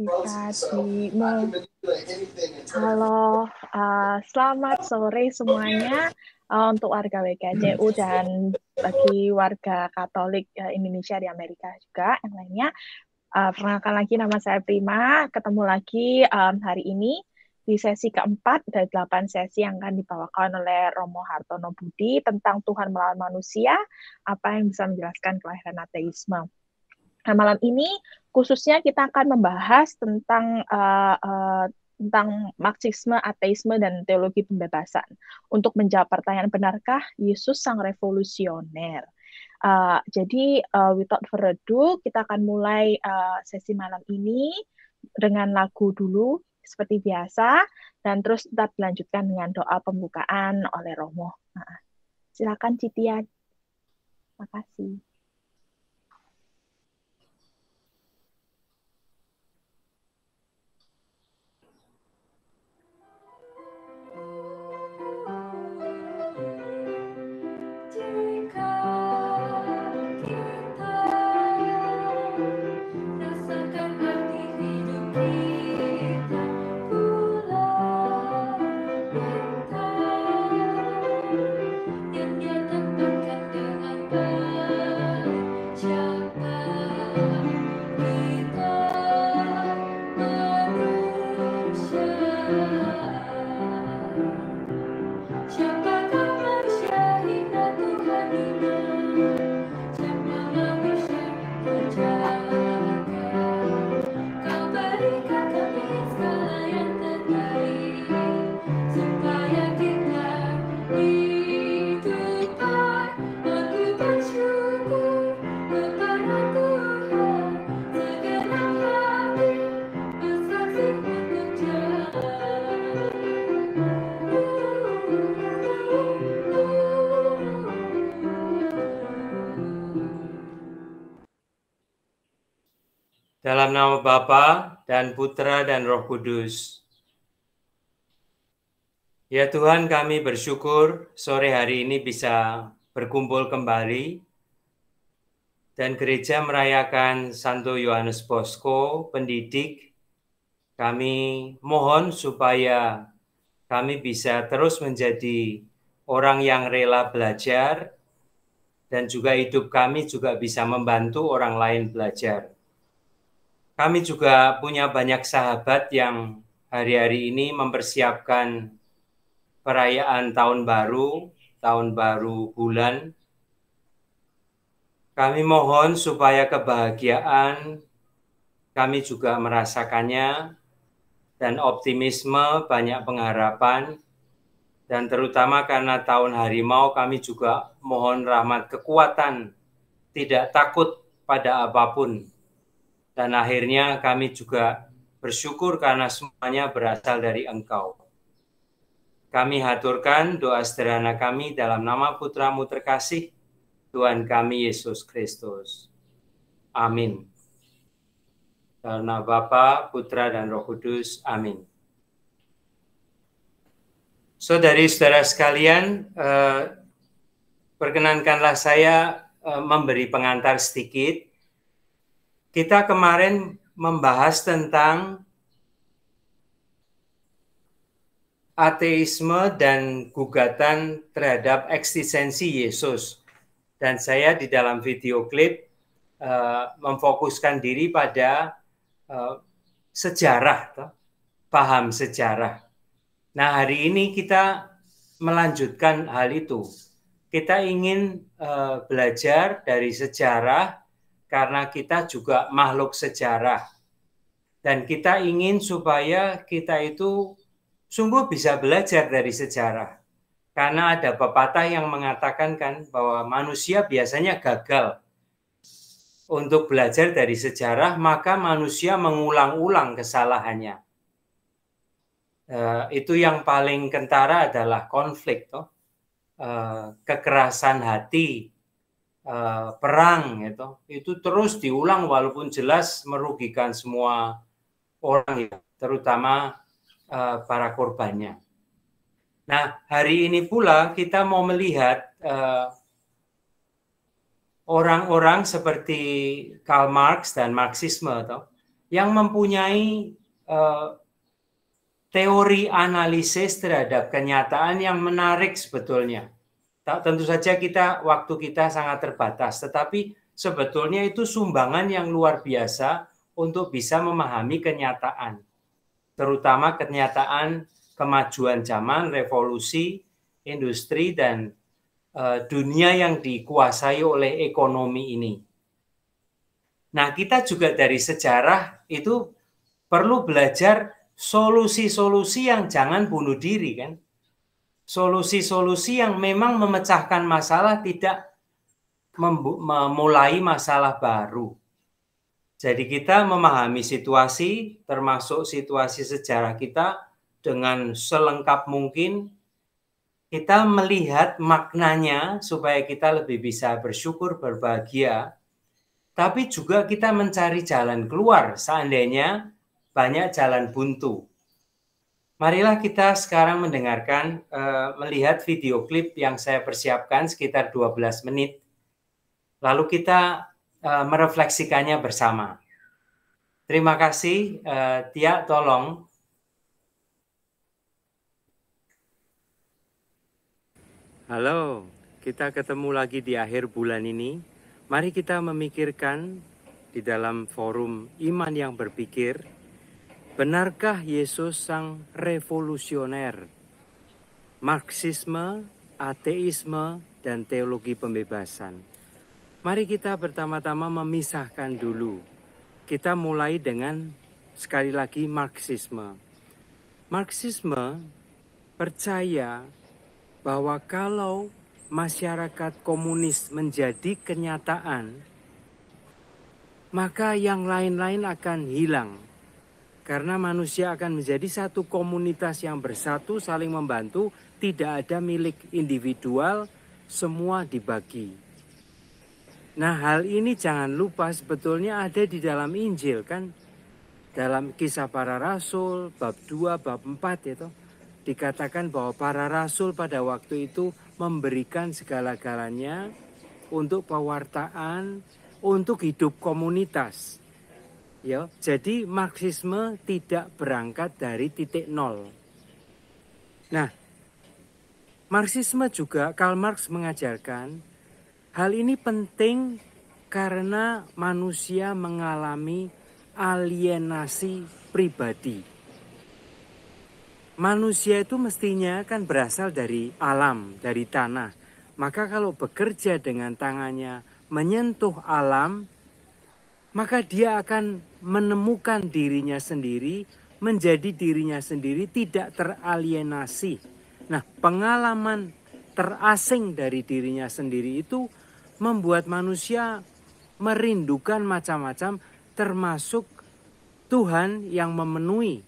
bisa di Halo, uh, selamat sore semuanya uh, untuk warga WKJU dan bagi warga Katolik uh, Indonesia di Amerika juga yang lainnya. Uh, perkenalkan lagi nama saya Prima, ketemu lagi um, hari ini di sesi keempat dari delapan sesi yang akan dibawakan oleh Romo Hartono Budi tentang Tuhan melawan manusia, apa yang bisa menjelaskan kelahiran ateisme. Nah, malam ini khususnya kita akan membahas tentang uh, uh, tentang Marxisme, ateisme, dan teologi pembebasan untuk menjawab pertanyaan benarkah Yesus sang revolusioner. Uh, jadi uh, without further ado, kita akan mulai uh, sesi malam ini dengan lagu dulu seperti biasa dan terus kita dilanjutkan dengan doa pembukaan oleh Romo. Nah, silakan Citia. kasih. Dalam nama Bapa dan Putra dan Roh Kudus. Ya Tuhan kami bersyukur sore hari ini bisa berkumpul kembali dan gereja merayakan Santo Yohanes Bosco, pendidik. Kami mohon supaya kami bisa terus menjadi orang yang rela belajar dan juga hidup kami juga bisa membantu orang lain belajar. Kami juga punya banyak sahabat yang hari-hari ini mempersiapkan perayaan tahun baru, tahun baru bulan. Kami mohon supaya kebahagiaan kami juga merasakannya dan optimisme, banyak pengharapan, dan terutama karena tahun harimau kami juga mohon rahmat kekuatan, tidak takut pada apapun, dan akhirnya kami juga bersyukur karena semuanya berasal dari Engkau. Kami haturkan doa sederhana kami dalam nama Putramu terkasih, Tuhan kami Yesus Kristus. Amin. Karena Bapa, Putra, dan Roh Kudus. Amin. Saudari-saudara sekalian, eh, perkenankanlah saya eh, memberi pengantar sedikit kita kemarin membahas tentang ateisme dan gugatan terhadap eksistensi Yesus. Dan saya di dalam video klip uh, memfokuskan diri pada uh, sejarah, toh, paham sejarah. Nah, hari ini kita melanjutkan hal itu. Kita ingin uh, belajar dari sejarah karena kita juga makhluk sejarah. Dan kita ingin supaya kita itu sungguh bisa belajar dari sejarah. Karena ada pepatah yang mengatakan kan bahwa manusia biasanya gagal untuk belajar dari sejarah, maka manusia mengulang-ulang kesalahannya. Uh, itu yang paling kentara adalah konflik, toh. Uh, kekerasan hati Eh, perang itu itu terus diulang walaupun jelas merugikan semua orang ya, terutama eh, para korbannya. Nah, hari ini pula kita mau melihat eh, orang-orang seperti Karl Marx dan Marxisme atau yang mempunyai teori analisis terhadap kenyataan yang menarik sebetulnya tentu saja kita waktu kita sangat terbatas, tetapi sebetulnya itu sumbangan yang luar biasa untuk bisa memahami kenyataan, terutama kenyataan kemajuan zaman, revolusi industri dan uh, dunia yang dikuasai oleh ekonomi ini. Nah, kita juga dari sejarah itu perlu belajar solusi-solusi yang jangan bunuh diri kan solusi-solusi yang memang memecahkan masalah tidak memulai masalah baru. Jadi kita memahami situasi termasuk situasi sejarah kita dengan selengkap mungkin kita melihat maknanya supaya kita lebih bisa bersyukur, berbahagia. Tapi juga kita mencari jalan keluar seandainya banyak jalan buntu. Marilah kita sekarang mendengarkan, uh, melihat video klip yang saya persiapkan sekitar 12 menit. Lalu kita uh, merefleksikannya bersama. Terima kasih, uh, Tia, tolong. Halo, kita ketemu lagi di akhir bulan ini. Mari kita memikirkan di dalam forum iman yang berpikir Benarkah Yesus sang revolusioner? Marxisme, ateisme, dan teologi pembebasan. Mari kita pertama-tama memisahkan dulu. Kita mulai dengan sekali lagi Marxisme. Marxisme percaya bahwa kalau masyarakat komunis menjadi kenyataan, maka yang lain-lain akan hilang karena manusia akan menjadi satu komunitas yang bersatu, saling membantu, tidak ada milik individual, semua dibagi. Nah, hal ini jangan lupa sebetulnya ada di dalam Injil kan. Dalam kisah para rasul bab 2 bab 4 itu ya dikatakan bahwa para rasul pada waktu itu memberikan segala-galanya untuk pewartaan, untuk hidup komunitas. Ya, jadi Marxisme tidak berangkat dari titik nol. Nah, Marxisme juga Karl Marx mengajarkan hal ini penting karena manusia mengalami alienasi pribadi. Manusia itu mestinya kan berasal dari alam, dari tanah. Maka kalau bekerja dengan tangannya menyentuh alam, maka dia akan menemukan dirinya sendiri, menjadi dirinya sendiri, tidak teralienasi. Nah, pengalaman terasing dari dirinya sendiri itu membuat manusia merindukan macam-macam, termasuk Tuhan yang memenuhi,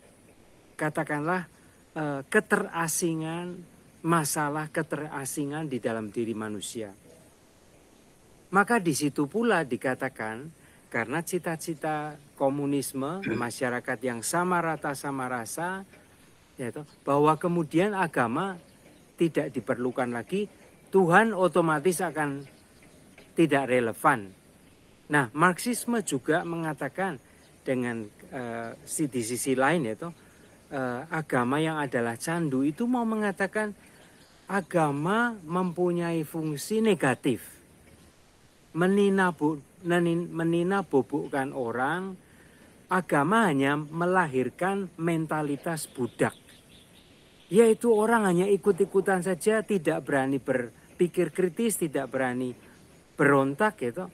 katakanlah, eh, keterasingan, masalah keterasingan di dalam diri manusia. Maka di situ pula dikatakan, karena cita-cita komunisme hmm. masyarakat yang sama rata sama rasa yaitu bahwa kemudian agama tidak diperlukan lagi, Tuhan otomatis akan tidak relevan. Nah, Marxisme juga mengatakan dengan uh, di sisi lain yaitu uh, agama yang adalah candu itu mau mengatakan agama mempunyai fungsi negatif menin meninabobokkan orang, agama hanya melahirkan mentalitas budak. Yaitu orang hanya ikut-ikutan saja, tidak berani berpikir kritis, tidak berani berontak gitu.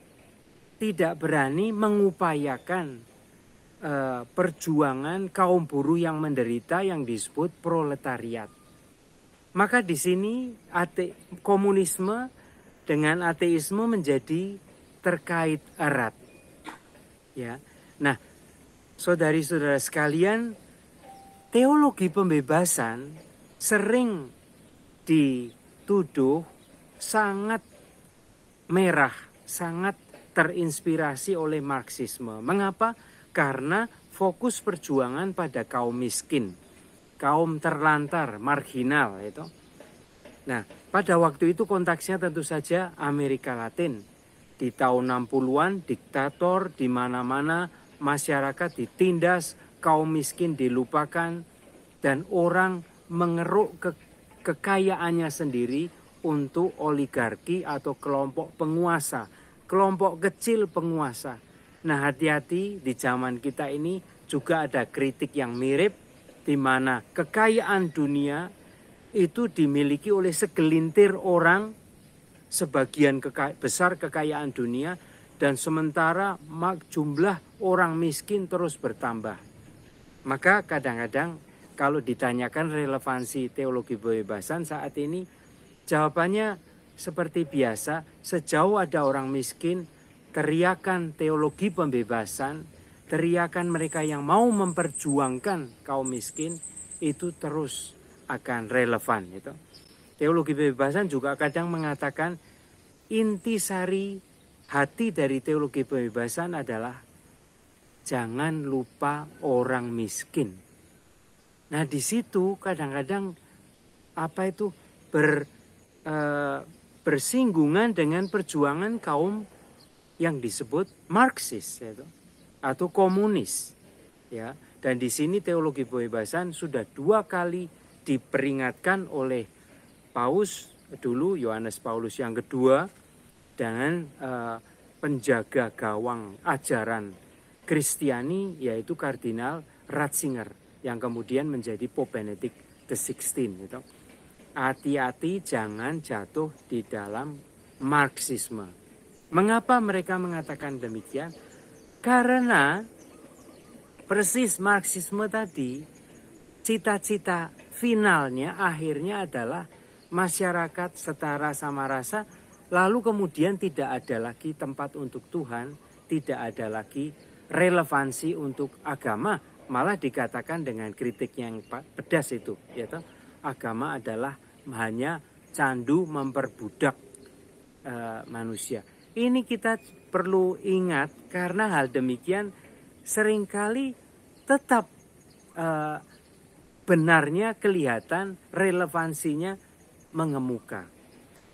Tidak berani mengupayakan uh, perjuangan kaum buruh yang menderita yang disebut proletariat. Maka di sini ate, komunisme dengan ateisme menjadi terkait erat. Ya. Nah, saudari-saudara sekalian, teologi pembebasan sering dituduh sangat merah, sangat terinspirasi oleh marxisme. Mengapa? Karena fokus perjuangan pada kaum miskin, kaum terlantar, marginal itu. Nah, pada waktu itu konteksnya tentu saja Amerika Latin. Di tahun 60-an, diktator di mana-mana, masyarakat ditindas, kaum miskin dilupakan, dan orang mengeruk ke kekayaannya sendiri untuk oligarki atau kelompok penguasa, kelompok kecil penguasa. Nah, hati-hati di zaman kita ini juga ada kritik yang mirip di mana kekayaan dunia itu dimiliki oleh segelintir orang sebagian keka besar kekayaan dunia dan sementara mak jumlah orang miskin terus bertambah. Maka kadang-kadang kalau ditanyakan relevansi teologi kebebasan saat ini jawabannya seperti biasa sejauh ada orang miskin teriakan teologi pembebasan teriakan mereka yang mau memperjuangkan kaum miskin itu terus akan relevan itu. Teologi pembebasan juga kadang mengatakan intisari hati dari teologi pembebasan adalah jangan lupa orang miskin. Nah, di situ kadang-kadang apa itu ber e, bersinggungan dengan perjuangan kaum yang disebut Marxis yaitu, atau komunis ya dan di sini teologi pembebasan sudah dua kali diperingatkan oleh Paus dulu Yohanes Paulus yang kedua dengan uh, penjaga gawang ajaran Kristiani yaitu Kardinal Ratzinger yang kemudian menjadi Pope Benedict XVI gitu. Hati-hati jangan jatuh di dalam Marxisme. Mengapa mereka mengatakan demikian? Karena persis Marxisme tadi cita-cita finalnya akhirnya adalah masyarakat setara sama rasa lalu kemudian tidak ada lagi tempat untuk Tuhan, tidak ada lagi relevansi untuk agama, malah dikatakan dengan kritik yang pedas itu, yaitu agama adalah hanya candu memperbudak e, manusia. Ini kita perlu ingat karena hal demikian seringkali tetap uh, benarnya kelihatan, relevansinya mengemuka.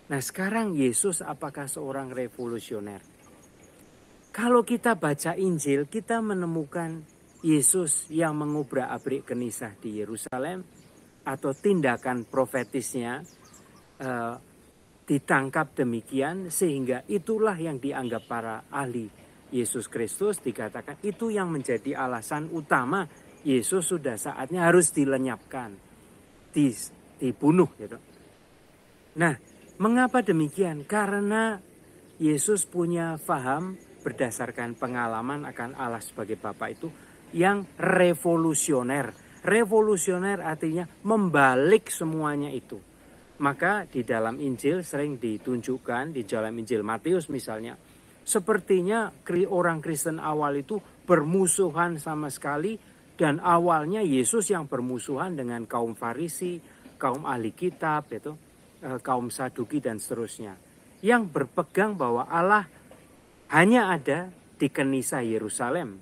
Nah sekarang Yesus apakah seorang revolusioner? Kalau kita baca Injil, kita menemukan Yesus yang mengubrak abrik kenisah di Yerusalem atau tindakan profetisnya eh, ditangkap demikian sehingga itulah yang dianggap para ahli Yesus Kristus dikatakan itu yang menjadi alasan utama Yesus sudah saatnya harus dilenyapkan, dibunuh gitu. Nah, mengapa demikian? Karena Yesus punya faham berdasarkan pengalaman akan Allah sebagai Bapa itu yang revolusioner. Revolusioner artinya membalik semuanya itu. Maka di dalam Injil sering ditunjukkan di dalam Injil Matius misalnya, sepertinya orang Kristen awal itu bermusuhan sama sekali dan awalnya Yesus yang bermusuhan dengan kaum Farisi, kaum ahli kitab, itu, e, kaum Saduki dan seterusnya. Yang berpegang bahwa Allah hanya ada di Kenisa Yerusalem.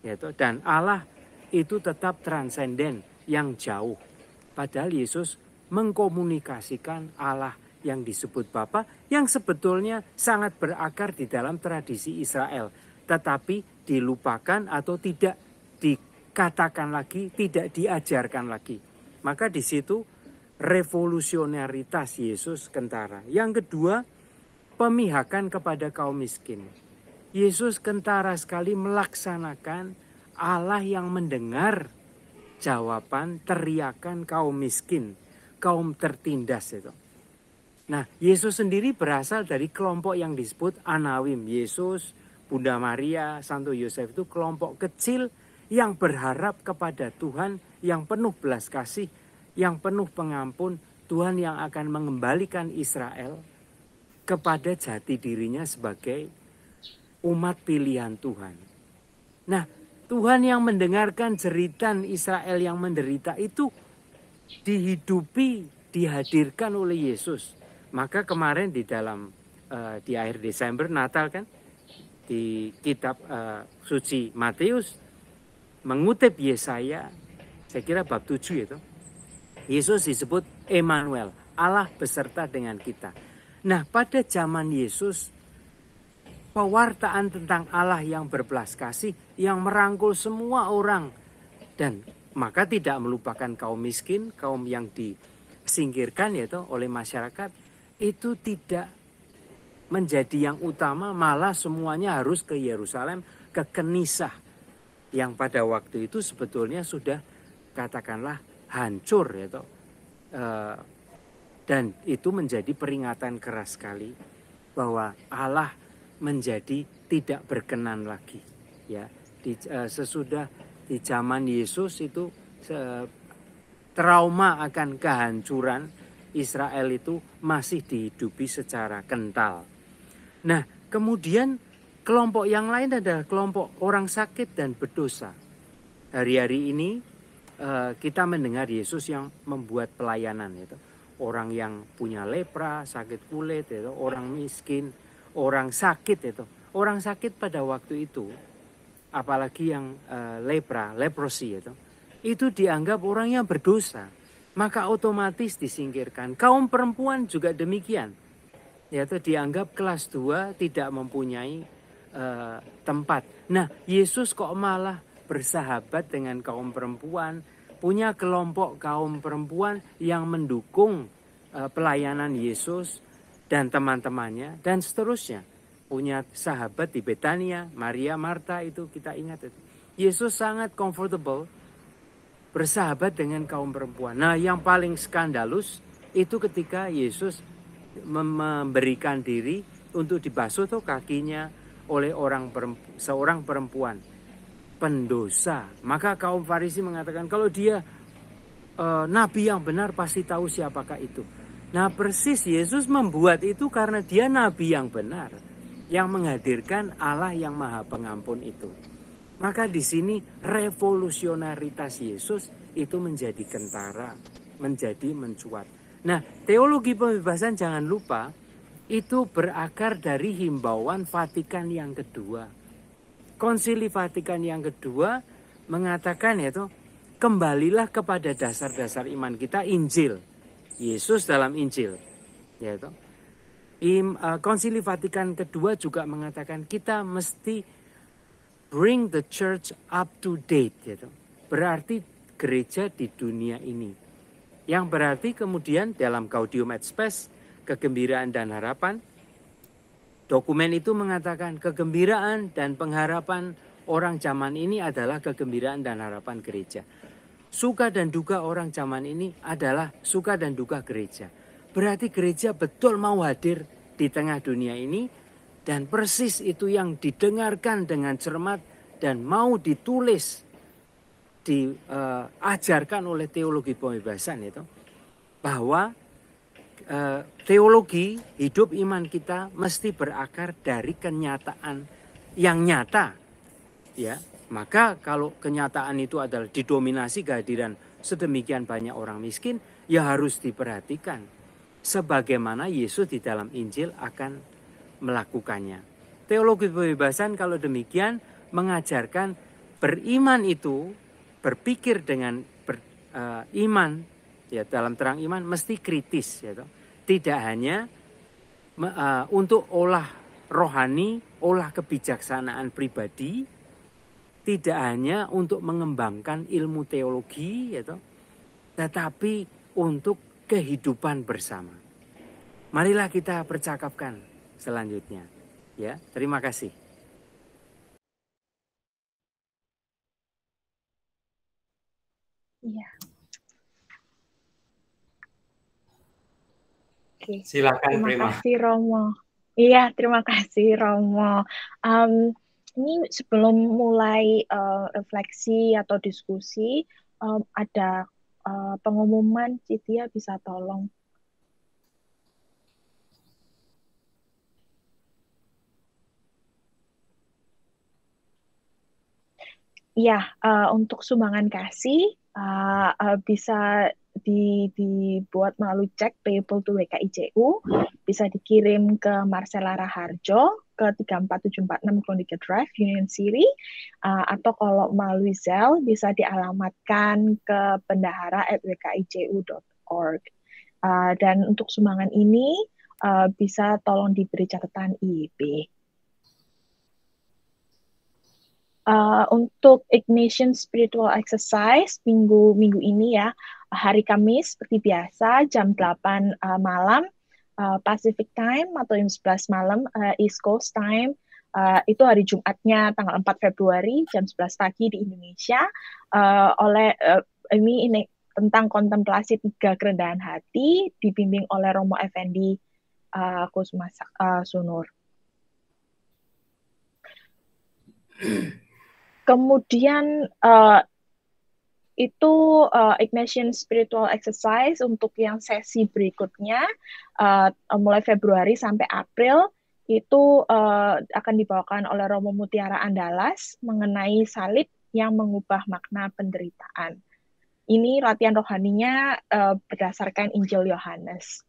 Yaitu, dan Allah itu tetap transenden yang jauh. Padahal Yesus mengkomunikasikan Allah yang disebut Bapa yang sebetulnya sangat berakar di dalam tradisi Israel tetapi dilupakan atau tidak di dikatakan lagi, tidak diajarkan lagi. Maka di situ revolusionaritas Yesus kentara. Yang kedua, pemihakan kepada kaum miskin. Yesus kentara sekali melaksanakan Allah yang mendengar jawaban teriakan kaum miskin, kaum tertindas itu. Nah, Yesus sendiri berasal dari kelompok yang disebut Anawim. Yesus, Bunda Maria, Santo Yosef itu kelompok kecil yang berharap kepada Tuhan yang penuh belas kasih, yang penuh pengampun, Tuhan yang akan mengembalikan Israel kepada jati dirinya sebagai umat pilihan Tuhan. Nah, Tuhan yang mendengarkan cerita Israel yang menderita itu dihidupi, dihadirkan oleh Yesus. Maka kemarin di dalam eh, di akhir Desember Natal kan di kitab eh, suci Matius mengutip Yesaya, saya kira bab 7 itu, Yesus disebut Emmanuel, Allah beserta dengan kita. Nah pada zaman Yesus, pewartaan tentang Allah yang berbelas kasih, yang merangkul semua orang. Dan maka tidak melupakan kaum miskin, kaum yang disingkirkan yaitu oleh masyarakat, itu tidak menjadi yang utama, malah semuanya harus ke Yerusalem, ke Kenisah, yang pada waktu itu sebetulnya sudah katakanlah hancur ya toh. E, dan itu menjadi peringatan keras sekali bahwa Allah menjadi tidak berkenan lagi ya di, e, sesudah di zaman Yesus itu e, trauma akan kehancuran Israel itu masih dihidupi secara kental. Nah, kemudian Kelompok yang lain adalah kelompok orang sakit dan berdosa. Hari-hari ini eh, kita mendengar Yesus yang membuat pelayanan itu. Ya orang yang punya lepra, sakit kulit itu, ya orang miskin, orang sakit itu. Ya orang sakit pada waktu itu apalagi yang eh, lepra, leprosi itu, itu dianggap orang yang berdosa. Maka otomatis disingkirkan. Kaum perempuan juga demikian. Yaitu dianggap kelas 2 tidak mempunyai uh, tempat. Nah, Yesus kok malah bersahabat dengan kaum perempuan, punya kelompok kaum perempuan yang mendukung uh, pelayanan Yesus dan teman-temannya dan seterusnya. Punya sahabat di Betania, Maria, Marta itu kita ingat itu. Yesus sangat comfortable bersahabat dengan kaum perempuan. Nah, yang paling skandalus itu ketika Yesus memberikan diri untuk dibasuh tuh kakinya, oleh orang perempu, seorang perempuan pendosa. Maka kaum Farisi mengatakan kalau dia e, nabi yang benar pasti tahu siapakah itu. Nah, persis Yesus membuat itu karena dia nabi yang benar yang menghadirkan Allah yang Maha Pengampun itu. Maka di sini revolusionaritas Yesus itu menjadi kentara, menjadi mencuat. Nah, teologi pembebasan jangan lupa itu berakar dari himbauan Vatikan yang kedua. Konsili Vatikan yang kedua mengatakan yaitu kembalilah kepada dasar-dasar iman kita Injil. Yesus dalam Injil. Yaitu eh, Konsili Vatikan kedua juga mengatakan kita mesti bring the church up to date yaitu Berarti gereja di dunia ini. Yang berarti kemudian dalam Gaudium et Spes kegembiraan dan harapan. Dokumen itu mengatakan kegembiraan dan pengharapan orang zaman ini adalah kegembiraan dan harapan gereja. Suka dan duka orang zaman ini adalah suka dan duka gereja. Berarti gereja betul mau hadir di tengah dunia ini dan persis itu yang didengarkan dengan cermat dan mau ditulis diajarkan eh, uh, oleh teologi pembebasan itu bahwa Eh, teologi hidup iman kita mesti berakar dari kenyataan yang nyata ya maka kalau kenyataan itu adalah didominasi kehadiran sedemikian banyak orang miskin ya harus diperhatikan sebagaimana Yesus di dalam Injil akan melakukannya teologi pembebasan kalau demikian mengajarkan beriman itu berpikir dengan ber, uh, iman ya dalam terang iman mesti kritis ya toh tidak hanya uh, untuk olah rohani, olah kebijaksanaan pribadi, tidak hanya untuk mengembangkan ilmu teologi, gitu, tetapi untuk kehidupan bersama. Marilah kita percakapkan selanjutnya. Ya, terima kasih. Iya. Oke. Okay. Silakan terima Prima. kasih Romo. Iya, terima kasih Romo. Um, ini sebelum mulai uh, refleksi atau diskusi, um, ada uh, pengumuman Citia bisa tolong. Ya, uh, untuk sumbangan kasih uh, uh, bisa di, dibuat melalui cek payable to WKICU bisa dikirim ke Marcela Raharjo ke 34746 Kronika Drive, Union City, uh, atau kalau melalui Zelle bisa dialamatkan ke at bendahara@wkiju.org. Uh, ah, dan untuk sumbangan ini uh, bisa tolong diberi catatan IEP. Uh, untuk ignition spiritual exercise minggu minggu ini ya hari Kamis seperti biasa jam 8 uh, eh, malam uh, Pacific Time atau jam 11 malam uh, East Coast Time. Uh, itu hari Jumatnya tanggal 4 Februari jam 11 pagi di Indonesia uh, oleh uh, ini, ini tentang kontemplasi tiga kerendahan hati dibimbing oleh Romo Effendi uh, Kusuma uh, Sunur. Kemudian uh, itu uh, Ignatian Spiritual Exercise untuk yang sesi berikutnya uh, mulai Februari sampai April itu uh, akan dibawakan oleh Romo Mutiara Andalas mengenai salib yang mengubah makna penderitaan. Ini latihan rohaninya uh, berdasarkan Injil Yohanes.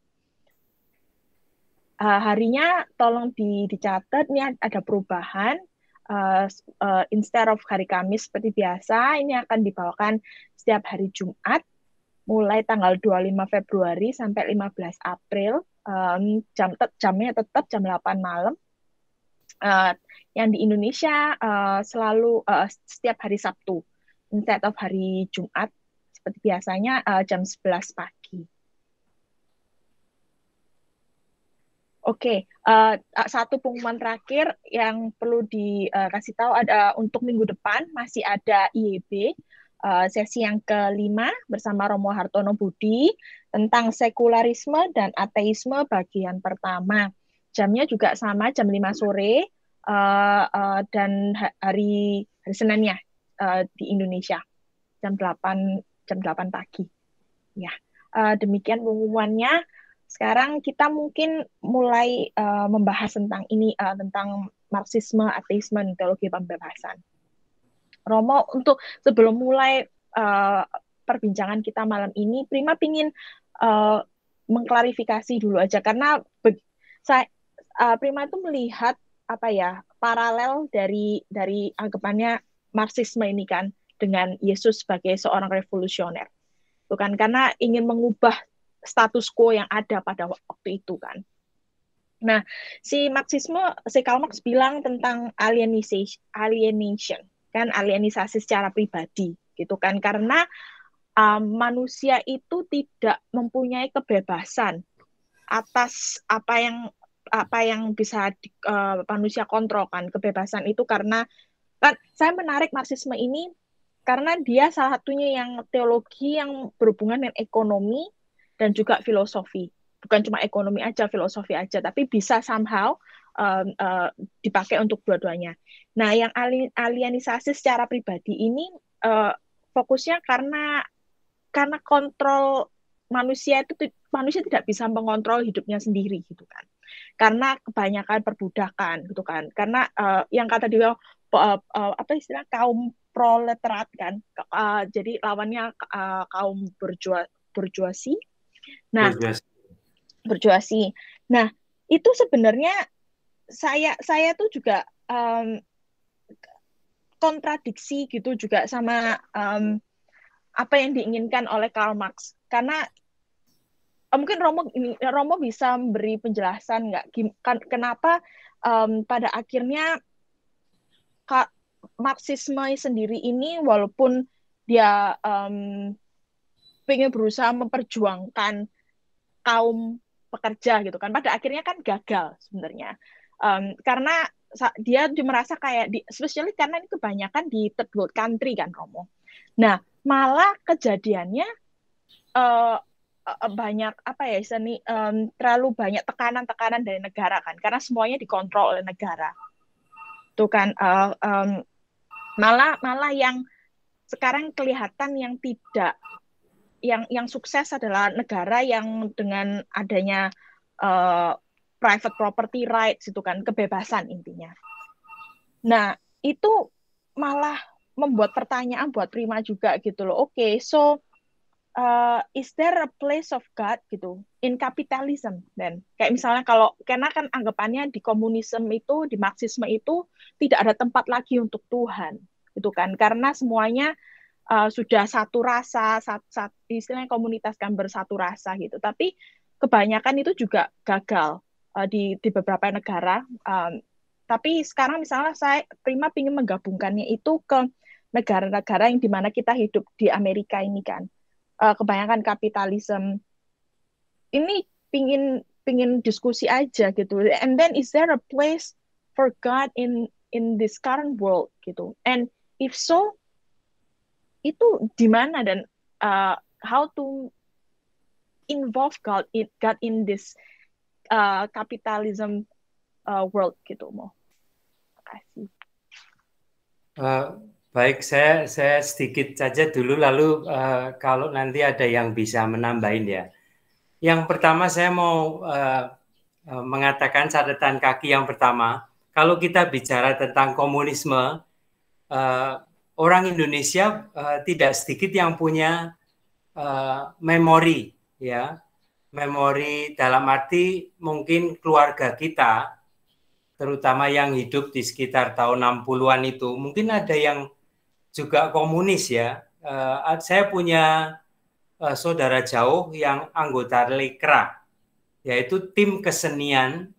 Uh, harinya tolong di, dicatat, ini ada perubahan uh, instead of hari Kamis seperti biasa, ini akan dibawakan setiap hari Jumat mulai tanggal 25 Februari sampai 15 April um, jam te jamnya tetap jam 8 malam. Uh, yang di Indonesia uh, selalu uh, setiap hari Sabtu instead of hari Jumat seperti biasanya uh, jam 11 pagi Oke, okay. uh, eh, satu pengumuman terakhir yang perlu dikasih eh, uh, tahu ada untuk minggu depan masih ada IEB uh, eh, sesi yang kelima bersama Romo Hartono Budi tentang sekularisme dan ateisme bagian pertama. Jamnya juga sama jam 5 sore uh, uh, dan hari hari Seninnya uh, di Indonesia jam 8 jam 8 pagi. Ya. Uh, demikian pengumumannya. Sekarang kita mungkin mulai uh, membahas tentang ini uh, tentang Marxisme, ateisme, dan teologi pembebasan. Romo, untuk sebelum mulai uh, perbincangan kita malam ini, Prima ingin uh, mengklarifikasi dulu aja karena saya uh, Prima itu melihat apa ya paralel dari dari anggapannya Marxisme ini kan dengan Yesus sebagai seorang revolusioner, bukan karena ingin mengubah status quo yang ada pada waktu itu kan. Nah, si Marxisme, si Karl Marx bilang tentang alienation, alienation kan alienisasi secara pribadi gitu kan karena um, manusia itu tidak mempunyai kebebasan atas apa yang apa yang bisa uh, manusia kontrolkan kebebasan itu karena kan saya menarik marxisme ini karena dia salah satunya yang teologi yang berhubungan dengan ekonomi dan juga filosofi bukan cuma ekonomi aja filosofi aja tapi bisa somehow um, uh, dipakai untuk dua-duanya nah yang alienisasi secara pribadi ini uh, fokusnya karena karena kontrol manusia itu manusia tidak bisa mengontrol hidupnya sendiri gitu kan karena kebanyakan perbudakan gitu kan karena uh, yang kata dia uh, uh, apa istilah kaum proletariat kan uh, jadi lawannya uh, kaum berjuang berjuasi Nah, berjuasi. Nah, itu sebenarnya saya saya tuh juga um, kontradiksi gitu juga sama um, apa yang diinginkan oleh Karl Marx. Karena eh, mungkin Romo ini Romo bisa memberi penjelasan nggak kan, kenapa um, pada akhirnya Marxisme sendiri ini walaupun dia um, pengen berusaha memperjuangkan kaum pekerja gitu kan pada akhirnya kan gagal sebenarnya um, karena dia merasa kayak di especially karena ini kebanyakan di third world country kan Romo. Nah, malah kejadiannya uh, banyak apa ya seni um, terlalu banyak tekanan-tekanan dari negara kan karena semuanya dikontrol oleh negara. Tuh kan uh, um, malah malah yang sekarang kelihatan yang tidak yang yang sukses adalah negara yang dengan adanya uh, private property rights itu kan kebebasan intinya. Nah, itu malah membuat pertanyaan buat Prima juga gitu loh. Oke, okay, so uh, is there a place of God gitu in capitalism dan kayak misalnya kalau karena kan anggapannya di komunisme itu di marxisme itu tidak ada tempat lagi untuk Tuhan gitu kan karena semuanya uh, sudah satu rasa, sat, sat, istilahnya komunitas kan bersatu rasa gitu. Tapi kebanyakan itu juga gagal uh, di di beberapa negara. Um, tapi sekarang misalnya saya Prima ingin menggabungkannya itu ke negara-negara yang dimana kita hidup di Amerika ini kan uh, kebanyakan kapitalisme ini pingin pingin diskusi aja gitu and then is there a place for God in in this current world gitu and if so itu di mana dan uh, how to involve God in God in this uh, capitalism uh, world gitu mau kasih uh, baik saya saya sedikit saja dulu lalu uh, kalau nanti ada yang bisa menambahin ya yang pertama saya mau uh, uh mengatakan catatan kaki yang pertama kalau kita bicara tentang komunisme uh, orang Indonesia uh, tidak sedikit yang punya uh, memori ya memori dalam arti mungkin keluarga kita terutama yang hidup di sekitar tahun 60-an itu mungkin ada yang juga komunis ya uh, saya punya uh, saudara jauh yang anggota lekra yaitu tim kesenian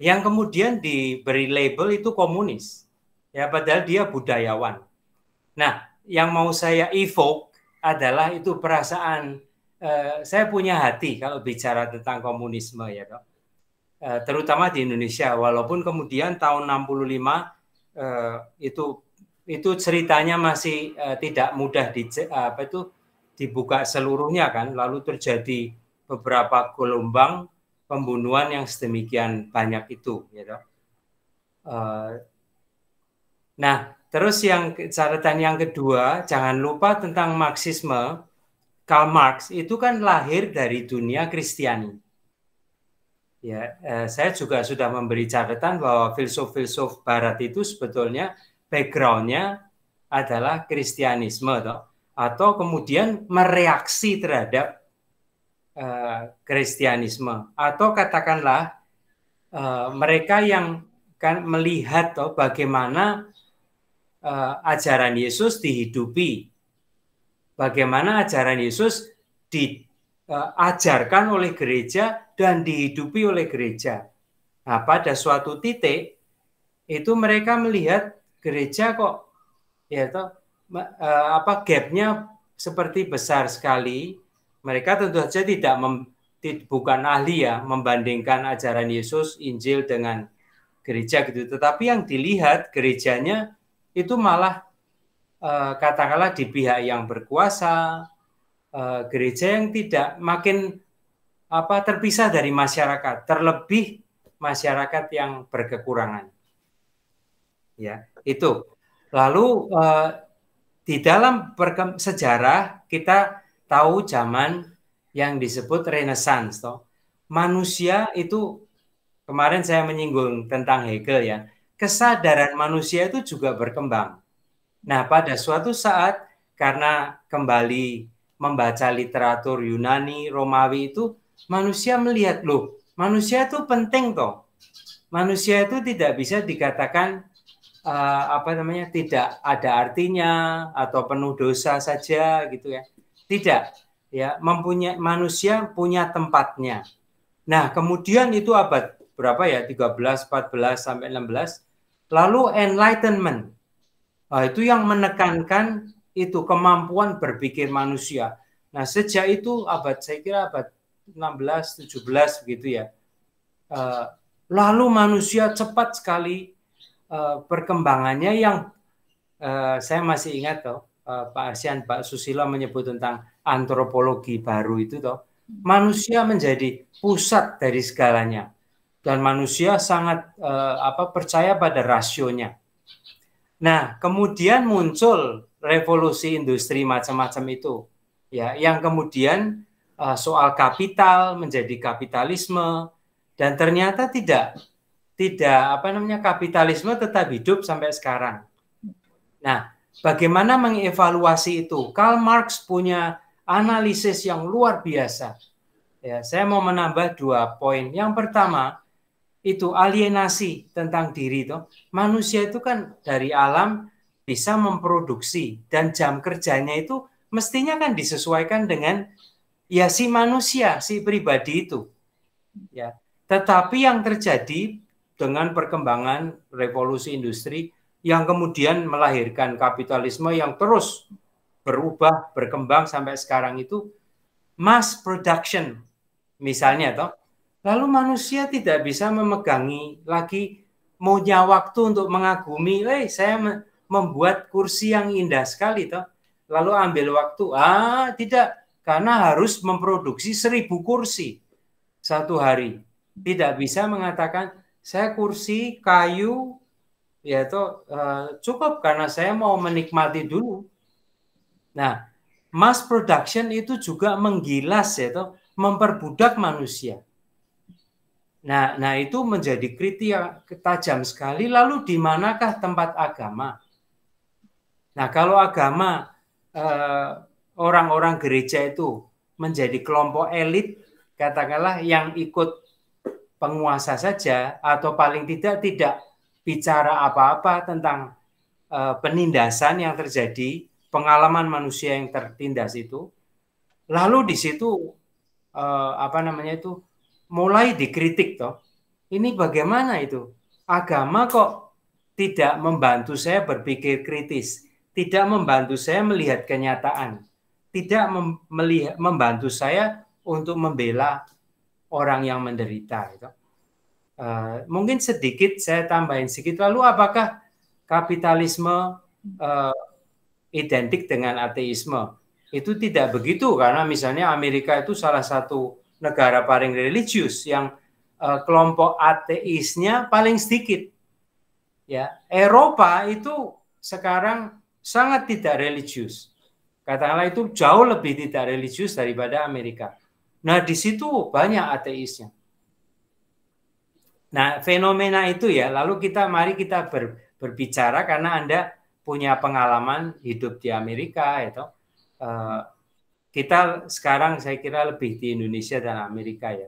yang kemudian diberi label itu komunis ya padahal dia budayawan Nah, yang mau saya evoke adalah itu perasaan uh, saya punya hati kalau bicara tentang komunisme ya dok. Uh, terutama di Indonesia, walaupun kemudian tahun 65 uh, eh, itu itu ceritanya masih uh, tidak mudah di apa itu dibuka seluruhnya kan, lalu terjadi beberapa gelombang pembunuhan yang sedemikian banyak itu, ya dok. Uh, nah, Terus yang catatan yang kedua, jangan lupa tentang Marxisme. Karl Marx itu kan lahir dari dunia Kristiani. Ya, eh, saya juga sudah memberi catatan bahwa filsuf-filsuf Barat itu sebetulnya backgroundnya adalah Kristianisme, toh. atau kemudian mereaksi terhadap eh, Kristianisme, atau katakanlah eh, mereka yang kan melihat toh, bagaimana uh, ajaran Yesus dihidupi. Bagaimana ajaran Yesus diajarkan eh, uh, oleh gereja dan dihidupi oleh gereja. Nah, pada suatu titik itu mereka melihat gereja kok ya toh uh, apa gapnya seperti besar sekali. Mereka tentu saja tidak mem, bukan ahli ya membandingkan ajaran Yesus Injil dengan gereja gitu. Tetapi yang dilihat gerejanya itu malah eh, katakanlah di pihak yang berkuasa, eh, gereja yang tidak makin apa terpisah dari masyarakat, terlebih masyarakat yang berkekurangan. Ya, itu. Lalu eh, di dalam sejarah kita tahu zaman yang disebut renaissance toh. Manusia itu kemarin saya menyinggung tentang Hegel ya kesadaran manusia itu juga berkembang. Nah, pada suatu saat karena kembali membaca literatur Yunani, Romawi itu manusia melihat loh, manusia itu penting toh. Manusia itu tidak bisa dikatakan uh, apa namanya tidak ada artinya atau penuh dosa saja gitu ya. Tidak, ya mempunyai manusia punya tempatnya. Nah, kemudian itu abad berapa ya? 13, 14 sampai 16 Lalu enlightenment. Nah, itu yang menekankan itu kemampuan berpikir manusia. Nah, sejak itu abad saya kira abad 16 17 begitu ya. Ah, lalu manusia cepat sekali ah, perkembangannya yang ah, saya masih ingat toh Pak Asian Pak Susila menyebut tentang antropologi baru itu toh. Hmm. Manusia menjadi pusat dari segalanya dan manusia sangat eh, apa percaya pada rasionya. Nah, kemudian muncul revolusi industri macam-macam itu, ya, yang kemudian eh, soal kapital menjadi kapitalisme dan ternyata tidak tidak apa namanya kapitalisme tetap hidup sampai sekarang. Nah, bagaimana mengevaluasi itu? Karl Marx punya analisis yang luar biasa. Ya, saya mau menambah dua poin. Yang pertama, itu alienasi tentang diri itu Manusia itu kan dari alam bisa memproduksi dan jam kerjanya itu mestinya kan disesuaikan dengan ya si manusia, si pribadi itu. Ya. Tetapi yang terjadi dengan perkembangan revolusi industri yang kemudian melahirkan kapitalisme yang terus berubah, berkembang sampai sekarang itu mass production misalnya toh Lalu manusia tidak bisa memegangi lagi maunya waktu untuk mengagumi, eh saya membuat kursi yang indah sekali toh. Lalu ambil waktu, ah tidak, karena harus memproduksi seribu kursi satu hari. Tidak bisa mengatakan saya kursi kayu yaitu uh, eh, cukup karena saya mau menikmati dulu. Nah, mass production itu juga menggilas yaitu memperbudak manusia. Nah, nah itu menjadi kritik tajam sekali. Lalu di manakah tempat agama? Nah, kalau agama eh, orang-orang eh, gereja itu menjadi kelompok elit, katakanlah yang ikut penguasa saja atau paling tidak tidak bicara apa-apa tentang eh, penindasan yang terjadi, pengalaman manusia yang tertindas itu. Lalu di situ eh, apa namanya itu mulai dikritik toh. Ini bagaimana itu? Agama kok tidak membantu saya berpikir kritis, tidak membantu saya melihat kenyataan, tidak mem melihat, membantu saya untuk membela orang yang menderita itu. Uh, mungkin sedikit saya tambahin sedikit lalu apakah kapitalisme uh, identik dengan ateisme? Itu tidak begitu karena misalnya Amerika itu salah satu negara paling religius yang uh, kelompok ateisnya paling sedikit. Ya, Eropa itu sekarang sangat tidak religius. Katakanlah itu jauh lebih tidak religius daripada Amerika. Nah, di situ banyak ateisnya. Nah, fenomena itu ya, lalu kita mari kita ber, berbicara karena Anda punya pengalaman hidup di Amerika itu. Ya uh, eh, kita sekarang saya kira lebih di Indonesia dan Amerika ya.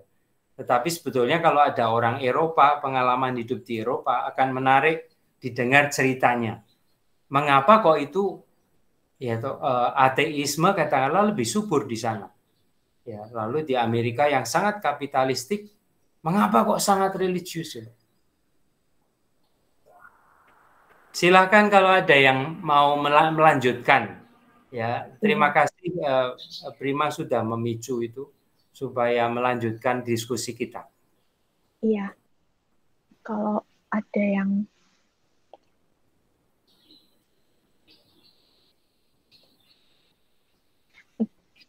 Tetapi sebetulnya kalau ada orang Eropa, pengalaman hidup di Eropa akan menarik didengar ceritanya. Mengapa kok itu ya toh, eh, ateisme katakanlah lebih subur di sana. Ya, lalu di Amerika yang sangat kapitalistik, mengapa kok sangat religius ya? Silakan kalau ada yang mau melanjutkan Ya, iya. terima kasih uh, Prima sudah memicu itu supaya melanjutkan diskusi kita. Iya. Kalau ada yang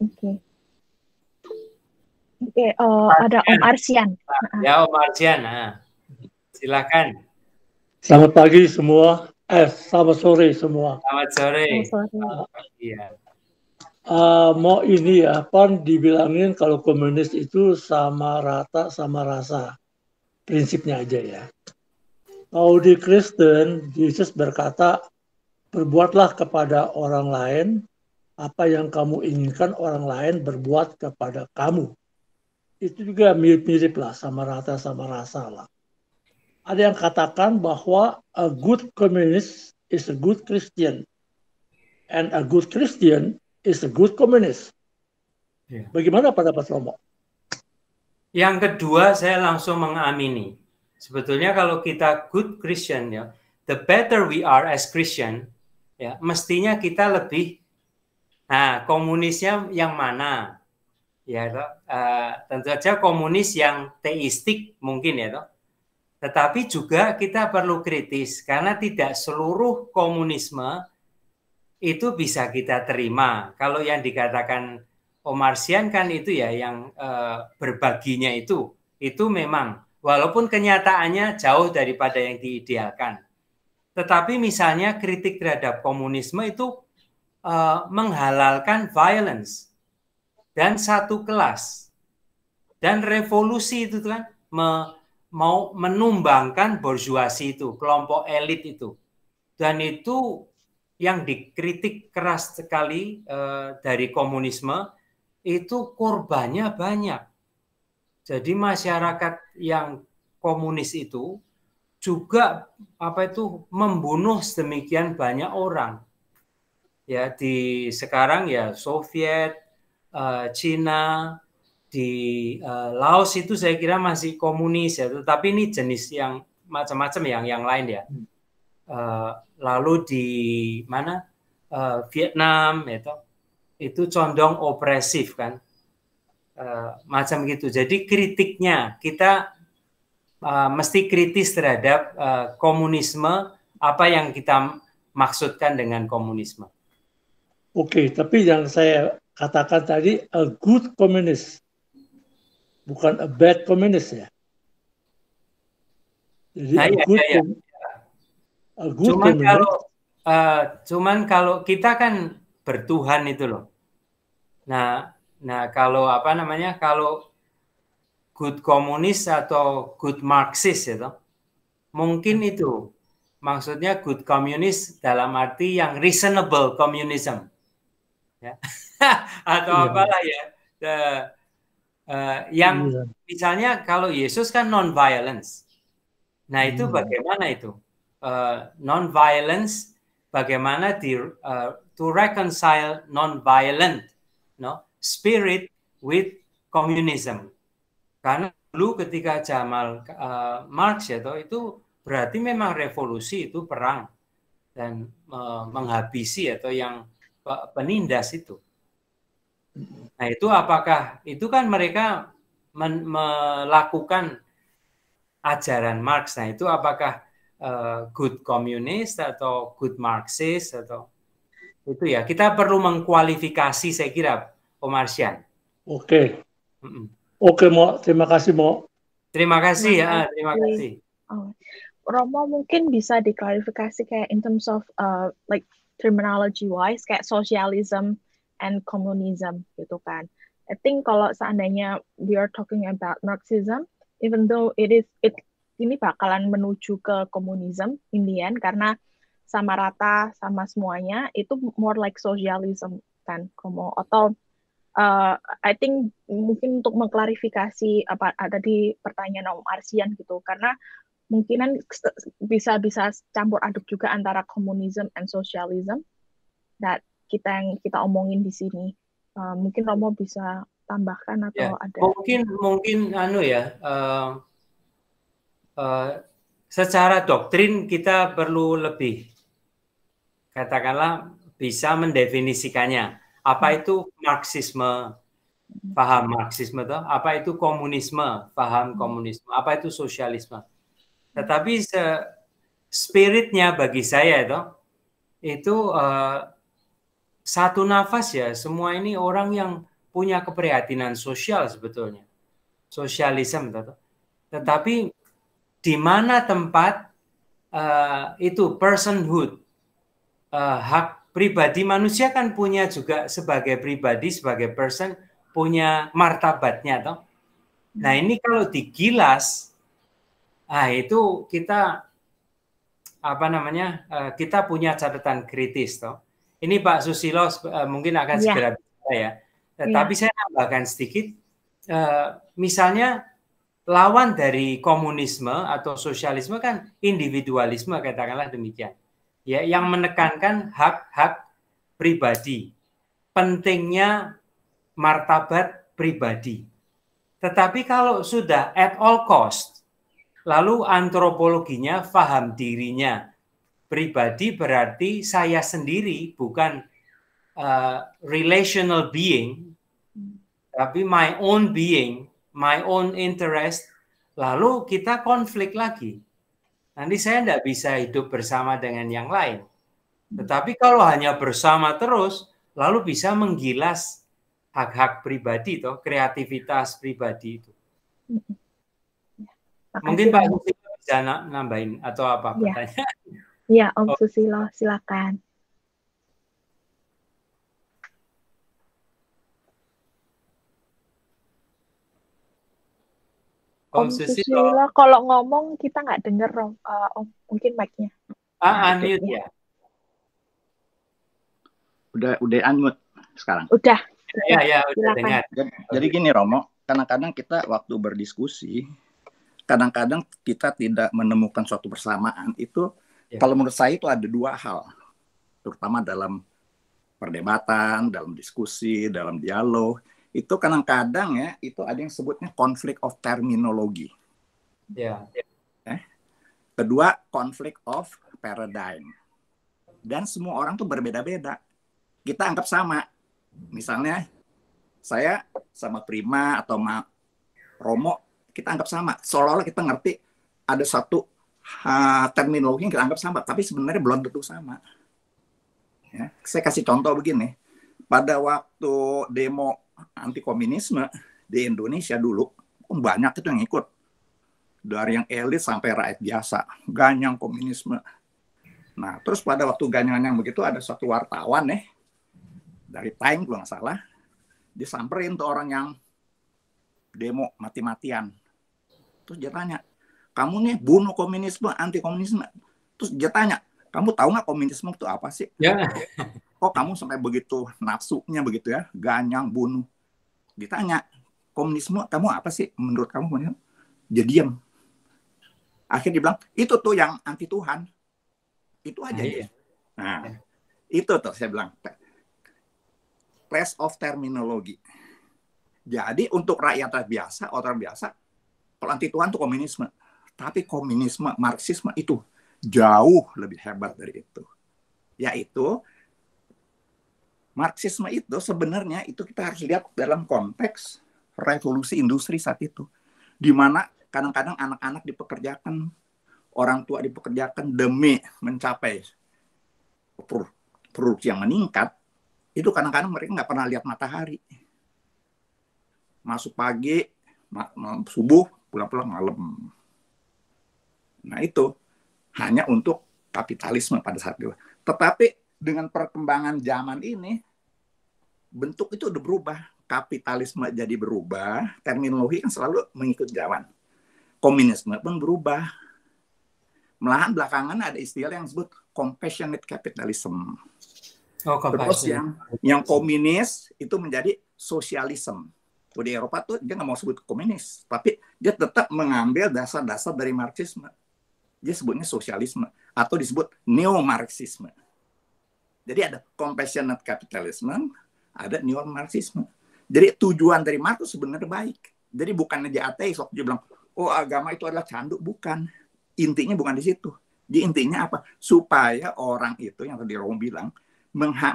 Oke. Okay. Oke, okay, uh, eh, ada Om Arsian. Ya, Om Arsian. Nah. Silakan. Selamat pagi semua. Eh, selamat sore semua. Selamat sore. Uh, iya. Uh, mau ini ya, pan dibilangin kalau komunis itu sama rata sama rasa. Prinsipnya aja ya. Kalau di Kristen, Yesus berkata, berbuatlah kepada orang lain apa yang kamu inginkan orang lain berbuat kepada kamu. Itu juga mirip-mirip lah sama rata sama rasa lah ada yang katakan bahwa a good communist is a good Christian and a good Christian is a good communist. Ya. Bagaimana pendapat Romo? Yang kedua saya langsung mengamini. Sebetulnya kalau kita good Christian ya, the better we are as Christian, ya mestinya kita lebih nah komunisnya yang mana? Ya uh, tentu saja komunis yang teistik mungkin ya toh tetapi juga kita perlu kritis karena tidak seluruh komunisme itu bisa kita terima. Kalau yang dikatakan Omar Sian kan itu ya yang e, berbaginya itu itu memang walaupun kenyataannya jauh daripada yang diidealkan. Tetapi misalnya kritik terhadap komunisme itu e, menghalalkan violence dan satu kelas dan revolusi itu kan mau menumbangkan borjuasi itu, kelompok elit itu. Dan itu yang dikritik keras sekali eh, dari komunisme itu korbannya banyak. Jadi masyarakat yang komunis itu juga apa itu membunuh sedemikian banyak orang. Ya di sekarang ya Soviet, eh, Cina, di uh, Laos itu saya kira masih komunis ya, tetapi ini jenis yang macam-macam yang yang lain ya. Uh, lalu di mana uh, Vietnam itu ya itu condong opresif kan, uh, macam gitu. Jadi kritiknya kita uh, mesti kritis terhadap uh, komunisme apa yang kita maksudkan dengan komunisme. Oke, tapi yang saya katakan tadi a good communist bukan a bad communist ya. Jadi nah, a good, ya, ya. A good cuman communist. kalau uh, cuman kalau kita kan bertuhan itu loh. Nah, nah kalau apa namanya kalau good komunis atau good marxist itu mungkin hmm. itu maksudnya good komunis dalam arti yang reasonable communism ya atau iya. apalah ya The, eh, Uh, yang yeah. misalnya kalau Yesus kan non-violence. Nah itu hmm. bagaimana itu? Uh, non-violence bagaimana di, uh, to reconcile non-violent no spirit with communism. Karena dulu ketika Jamal uh, Marx ya toh, itu berarti memang revolusi itu perang dan uh, menghabisi atau ya, yang penindas itu. Nah itu apakah itu kan mereka men, melakukan ajaran Marx. Nah itu apakah uh, good communist atau good Marxist atau itu ya kita perlu mengkualifikasi saya kira Om Oke. Okay. Oke okay, mau terima kasih mau Terima kasih ya, terima kasih. Oh. Romo mungkin bisa diklarifikasi kayak in terms of uh, like terminology wise kayak socialism and communism gitu kan. I think kalau seandainya we are talking about Marxism, even though it is it ini bakalan menuju ke komunisme Indian karena sama rata sama semuanya itu more like socialism kan komo atau uh, I think mungkin untuk mengklarifikasi apa ada di pertanyaan Om Arsian gitu karena mungkinan bisa bisa campur aduk juga antara komunisme and socialism that kita yang kita omongin di sini. Uh, mungkin Romo bisa tambahkan atau ya. ada mungkin mungkin anu ya uh, uh, secara doktrin kita perlu lebih katakanlah bisa mendefinisikannya apa hmm. itu marxisme hmm. paham marxisme toh apa itu komunisme paham hmm. komunisme apa itu sosialisme hmm. tetapi se spiritnya bagi saya toh itu uh, satu nafas ya semua ini orang yang punya keprihatinan sosial sebetulnya sosialisme tetapi di mana tempat uh, itu personhood uh, hak pribadi manusia kan punya juga sebagai pribadi sebagai person punya martabatnya toh nah hmm. ini kalau digilas ah itu kita apa namanya uh, kita punya catatan kritis toh ini Pak Susilo uh, mungkin akan yeah. segera bisa ya. Yeah. Iya. Tapi saya tambahkan sedikit, uh, misalnya lawan dari komunisme atau sosialisme kan individualisme katakanlah demikian. Ya, yang menekankan hak-hak pribadi, pentingnya martabat pribadi. Tetapi kalau sudah at all cost, lalu antropologinya, faham dirinya, Pribadi berarti saya sendiri bukan uh, relational being, tapi my own being, my own interest. Lalu kita konflik lagi. Nanti saya tidak bisa hidup bersama dengan yang lain. Tetapi kalau hanya bersama terus, lalu bisa menggilas hak-hak pribadi, toh kreativitas pribadi itu. Mm-hmm. Ya. Mungkin Pak Yusi bisa nambahin atau apa ya. Ya, Om oh. Susilo, silakan. Om, Om Susilo. Susilo, kalau ngomong kita nggak dengar Om, uh, Om mungkin mic-nya. Ah, nah, unmute ya. Udah udah unmute sekarang. Udah. Ya, ya, ya udah dengar. jadi gini Romo, kadang-kadang kita waktu berdiskusi, kadang-kadang kita tidak menemukan suatu persamaan itu Ya. Kalau menurut saya itu ada dua hal, terutama dalam perdebatan, dalam diskusi, dalam dialog. Itu kadang-kadang ya, itu ada yang sebutnya konflik of terminologi. Ya. Eh? Kedua, konflik of paradigm. Dan semua orang tuh berbeda-beda. Kita anggap sama. Misalnya, saya sama Prima atau sama Romo, kita anggap sama. Seolah-olah kita ngerti ada satu uh, terminologi kita anggap sama, tapi sebenarnya belum tentu sama. Ya, saya kasih contoh begini. Pada waktu demo anti komunisme di Indonesia dulu, banyak itu yang ikut. Dari yang elit sampai rakyat biasa. Ganyang komunisme. Nah, terus pada waktu yang begitu ada satu wartawan nih, ya, dari Time kalau nggak salah, disamperin tuh orang yang demo mati-matian. Terus dia tanya, kamu nih bunuh komunisme, anti komunisme. Terus dia tanya, kamu tahu nggak komunisme itu apa sih? Ya. Kok oh, kamu sampai begitu nafsunya begitu ya, ganyang bunuh. Ditanya, komunisme kamu apa sih? Menurut kamu komunisme? Dia diam. Akhirnya dibilang, itu tuh yang anti Tuhan. Itu aja ya. Nah, itu tuh saya bilang. press of terminologi. Jadi untuk rakyat biasa, orang biasa, kalau anti Tuhan tuh komunisme tapi komunisme, marxisme itu jauh lebih hebat dari itu. Yaitu marxisme itu sebenarnya itu kita harus lihat dalam konteks revolusi industri saat itu. Di mana kadang-kadang anak-anak dipekerjakan, orang tua dipekerjakan demi mencapai produksi yang meningkat, itu kadang-kadang mereka nggak pernah lihat matahari. Masuk pagi, subuh, pulang-pulang malam. Nah itu hanya untuk kapitalisme pada saat itu. Tetapi dengan perkembangan zaman ini bentuk itu udah berubah. Kapitalisme jadi berubah, terminologi kan selalu mengikut zaman. Komunisme pun berubah. Melahan belakangan ada istilah yang disebut compassionate capitalism. Oh, Terus yang yang komunis itu menjadi sosialisme. di Eropa tuh dia nggak mau sebut komunis, tapi dia tetap mengambil dasar-dasar dari Marxisme dia sebutnya sosialisme atau disebut neo-marxisme. Jadi ada compassionate capitalism, ada neo-marxisme. Jadi tujuan dari Marx sebenarnya baik. Jadi bukan aja ateis waktu dia bilang, oh agama itu adalah canduk, bukan. Intinya bukan di situ. Di intinya apa? Supaya orang itu yang tadi Romo bilang,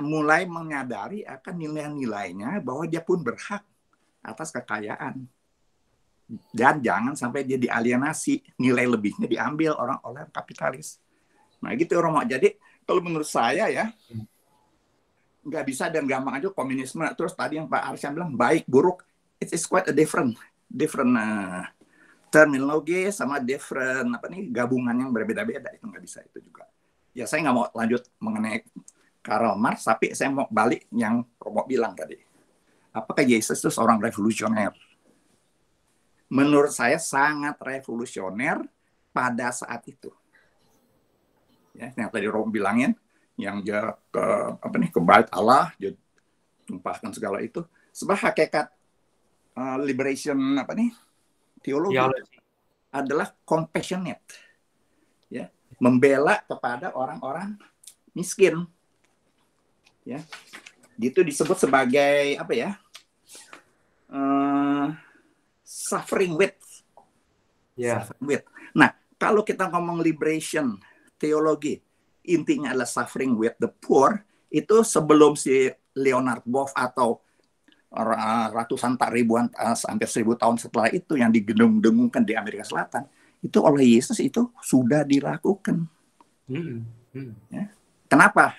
mulai menyadari akan nilai-nilainya bahwa dia pun berhak atas kekayaan dan jangan sampai dia dialienasi nilai lebihnya diambil orang oleh kapitalis nah gitu Romo jadi kalau menurut saya ya nggak bisa dan gampang aja komunisme terus tadi yang Pak Arsyam bilang baik buruk it is quite a different different uh, terminologi sama different apa nih gabungan yang berbeda-beda itu nggak bisa itu juga ya saya nggak mau lanjut mengenai Karl Marx tapi saya mau balik yang Romo bilang tadi apakah Yesus itu seorang revolusioner menurut saya sangat revolusioner pada saat itu. Ya, yang tadi Rom bilangin, yang dia ke apa nih ke bait Allah, dia tumpahkan segala itu. Sebab hakikat uh, liberation apa nih teologi, teologi adalah compassionate, ya, membela kepada orang-orang miskin, ya. Itu disebut sebagai apa ya? suffering with. Yeah. Suffering with. Nah, kalau kita ngomong liberation teologi, intinya adalah suffering with the poor itu sebelum si Leonard Boff atau ratusan tak ribuan sampai eh, seribu tahun setelah itu yang digenung-dengungkan di Amerika Selatan itu oleh Yesus itu sudah dilakukan. Mm -hmm. Kenapa?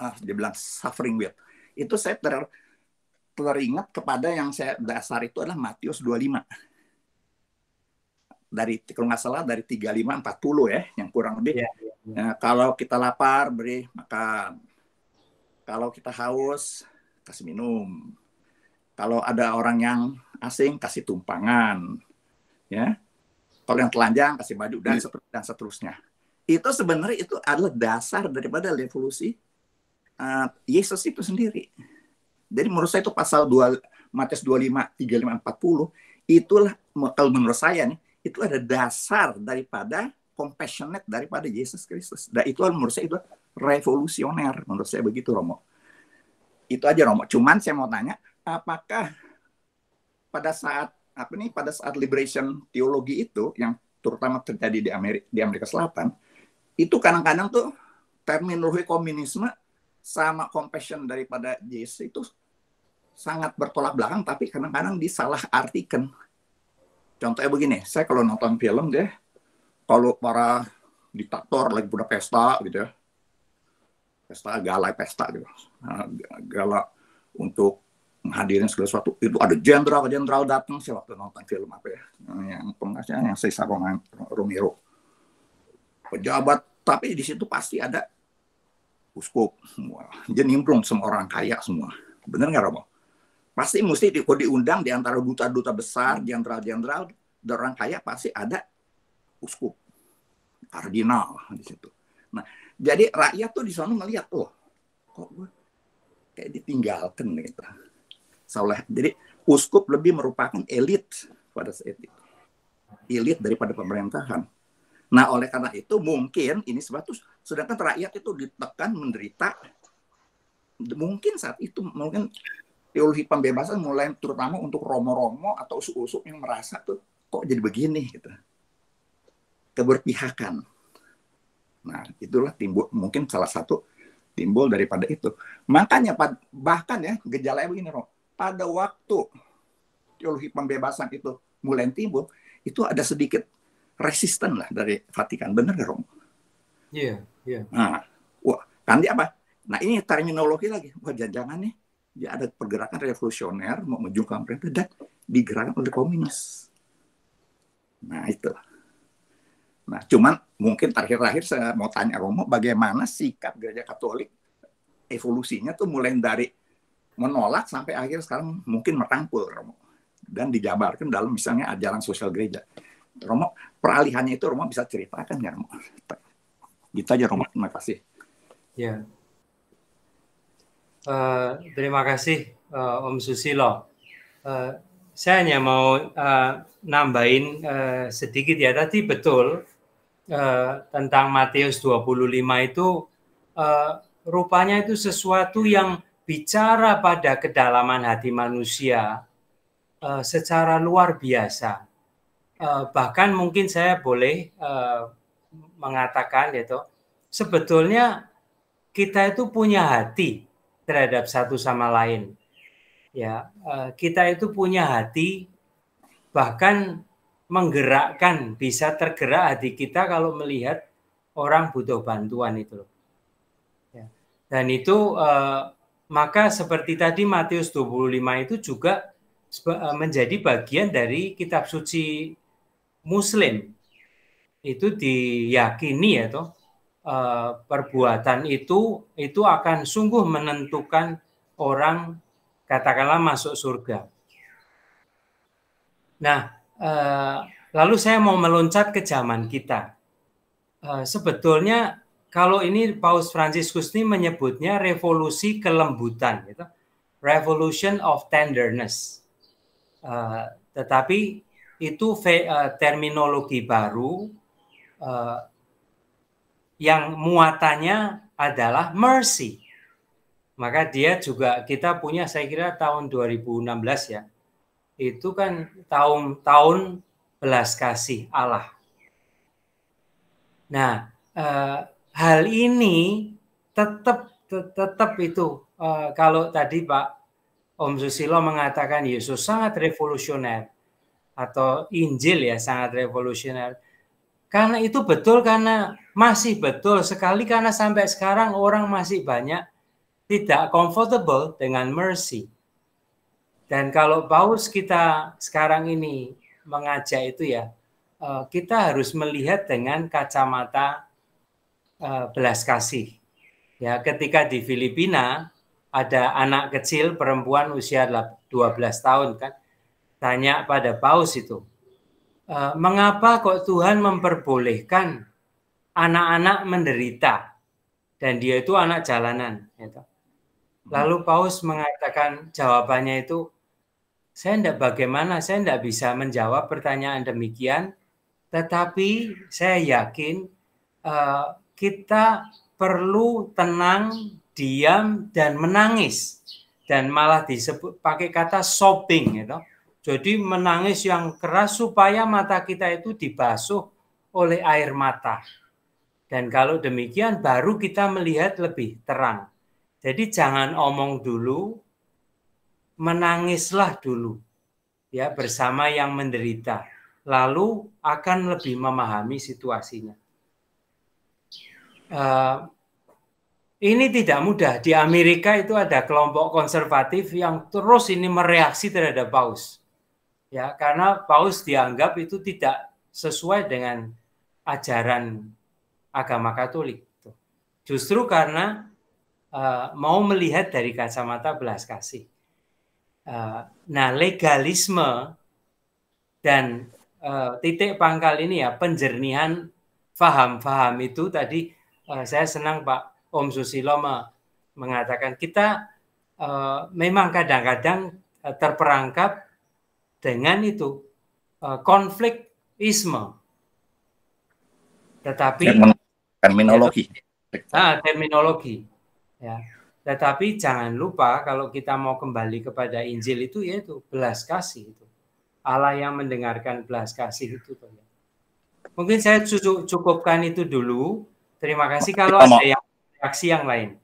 Ah, dia bilang suffering with. Itu saya ter teringat kepada yang saya dasar itu adalah Matius 25. Dari kalau nggak salah dari 35 40 ya, yang kurang lebih. Yeah, yeah, yeah. Nah, kalau kita lapar beri makan. Kalau kita haus kasih minum. Kalau ada orang yang asing kasih tumpangan. Ya. Kalau yang telanjang kasih baju dan yeah. Iya. dan seterusnya. Itu sebenarnya itu adalah dasar daripada revolusi uh, Yesus itu sendiri jadi menurut saya itu pasal 2 Matius 25 35 40 itulah kalau menurut saya nih itu ada dasar daripada compassionate daripada Yesus Kristus. Dan itu menurut saya itu revolusioner menurut saya begitu Romo. Itu aja Romo. Cuman saya mau tanya apakah pada saat apa nih pada saat liberation teologi itu yang terutama terjadi di Amerika di Amerika Selatan itu kadang-kadang tuh terminologi komunisme sama compassion daripada Yesus itu sangat bertolak belakang tapi kadang-kadang disalah artikan. Contohnya begini, saya kalau nonton film deh, kalau para diktator lagi punya pesta gitu ya, pesta gala pesta gitu, nah, gala untuk menghadirin segala sesuatu itu ada jenderal jenderal datang sih waktu nonton film apa ya nah, yang pengasnya yang saya Cesar Romero pejabat tapi di situ pasti ada uskup semua semua orang kaya semua bener nggak Romo? Pasti mesti di, kalau diundang di antara duta-duta besar, di antara jenderal, orang kaya pasti ada uskup, kardinal di situ. Nah, jadi rakyat tuh di sana melihat oh, kok gue kayak ditinggalkan gitu. Seolah, Jadi uskup lebih merupakan elit pada saat itu. Elit daripada pemerintahan. Nah, oleh karena itu mungkin ini sebatas sedangkan rakyat itu ditekan menderita mungkin saat itu mungkin teologi pembebasan mulai terutama untuk romo-romo atau usuk-usuk yang merasa tuh kok jadi begini gitu keberpihakan nah itulah timbul mungkin salah satu timbul daripada itu makanya bahkan ya gejalanya begini Rom pada waktu teologi pembebasan itu mulai timbul itu ada sedikit resisten lah dari Vatikan bener gak Rom? Iya yeah, iya yeah. nah wah kan apa nah ini terminologi lagi buat jangan nih ya ada pergerakan revolusioner menuju ke pemerintah dan digerakkan oleh komunis. Nah itu. Nah cuman mungkin terakhir-terakhir saya mau tanya Romo bagaimana sikap gereja Katolik evolusinya tuh mulai dari menolak sampai akhir sekarang mungkin merangkul Romo dan dijabarkan dalam misalnya ajaran sosial gereja. Romo peralihannya itu Romo bisa ceritakan nggak Romo? Gitu aja Romo, terima kasih. Ya, yeah. Uh, terima kasih uh, Om Susilo. Uh, saya hanya mau uh, nambahin uh, sedikit ya tadi betul uh, tentang Matius 25 itu uh, rupanya itu sesuatu yang bicara pada kedalaman hati manusia uh, secara luar biasa. Uh, bahkan mungkin saya boleh uh, mengatakan yaitu sebetulnya kita itu punya hati terhadap satu sama lain. Ya, eh, kita itu punya hati bahkan menggerakkan, bisa tergerak hati kita kalau melihat orang butuh bantuan itu. Ya. Dan itu eh, maka seperti tadi Matius 25 itu juga eh, menjadi bagian dari kitab suci Muslim. Itu diyakini ya toh Eh, perbuatan itu itu akan sungguh menentukan orang katakanlah masuk surga. Nah, eh, lalu saya mau meloncat ke zaman kita. Eh, sebetulnya kalau ini Paus Franciscus ini menyebutnya revolusi kelembutan, gitu. revolution of tenderness. tetapi itu terminologi baru yang muatannya adalah mercy. Maka dia juga kita punya saya kira tahun 2016 ya. Itu kan tahun-tahun belas kasih Allah. Nah, eh, hal ini tetap tetap itu eh, kalau tadi Pak Om Susilo mengatakan Yesus sangat revolusioner atau Injil ya sangat revolusioner. Karena itu betul karena masih betul sekali karena sampai sekarang orang masih banyak tidak comfortable dengan mercy. Dan kalau Paus kita sekarang ini mengajak itu ya, eh, kita harus melihat dengan kacamata eh, belas kasih. Ya, ketika di Filipina ada anak kecil perempuan usia 12 tahun kan tanya pada Paus itu, eh, mengapa kok Tuhan memperbolehkan anak-anak menderita dan dia itu anak jalanan. Gitu. Hmm. Lalu Paus mengatakan jawabannya itu, saya tidak bagaimana, saya tidak bisa menjawab pertanyaan demikian, tetapi saya yakin uh, kita perlu tenang, diam, dan menangis. Dan malah disebut pakai kata sobbing. Gitu. Jadi menangis yang keras supaya mata kita itu dibasuh oleh air mata dan kalau demikian baru kita melihat lebih terang. Jadi jangan omong dulu, menangislah dulu ya bersama yang menderita. Lalu akan lebih memahami situasinya. Uh, ini tidak mudah. Di Amerika itu ada kelompok konservatif yang terus ini mereaksi terhadap paus. Ya, karena paus dianggap itu tidak sesuai dengan ajaran agama Katolik. Gitu. Justru karena uh, mau melihat dari kacamata belas kasih. Uh, nah, legalisme dan uh, titik pangkal ini ya penjernihan faham-faham itu tadi uh, saya senang Pak Om Susilo mengatakan kita uh, memang kadang-kadang terperangkap dengan itu uh, konflikisme. Tetapi ya, Iya, terminologi. Ah terminologi. Ya. Tetapi jangan lupa kalau kita mau kembali kepada Injil itu yaitu belas kasih itu. Allah yang mendengarkan belas kasih itu. Mungkin saya cukupkan itu dulu. Terima kasih kalau ada yang reaksi yang lain.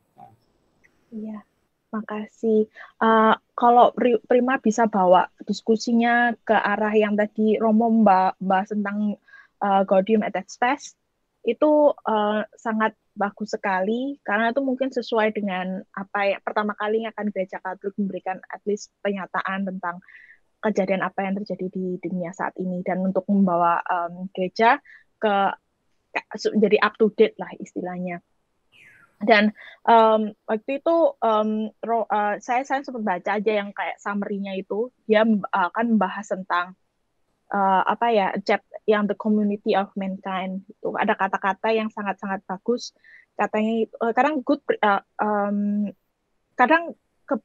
Iya, makasih. Uh, kalau Prima bisa bawa diskusinya ke arah yang tadi Romo mbah tentang uh, Gaudium et Spes, itu uh, sangat bagus sekali karena itu mungkin sesuai dengan apa yang pertama kali akan gereja Katolik memberikan at least pernyataan tentang kejadian apa yang terjadi di dunia saat ini dan untuk membawa um, gereja ke jadi up to date lah istilahnya dan um, waktu itu um, ro, uh, saya saya sempat baca aja yang kayak summary-nya itu dia akan eh, membahas tentang uh, apa ya chat yang the community of mankind itu ada kata-kata yang sangat-sangat bagus katanya uh, kadang good uh, um, kadang ke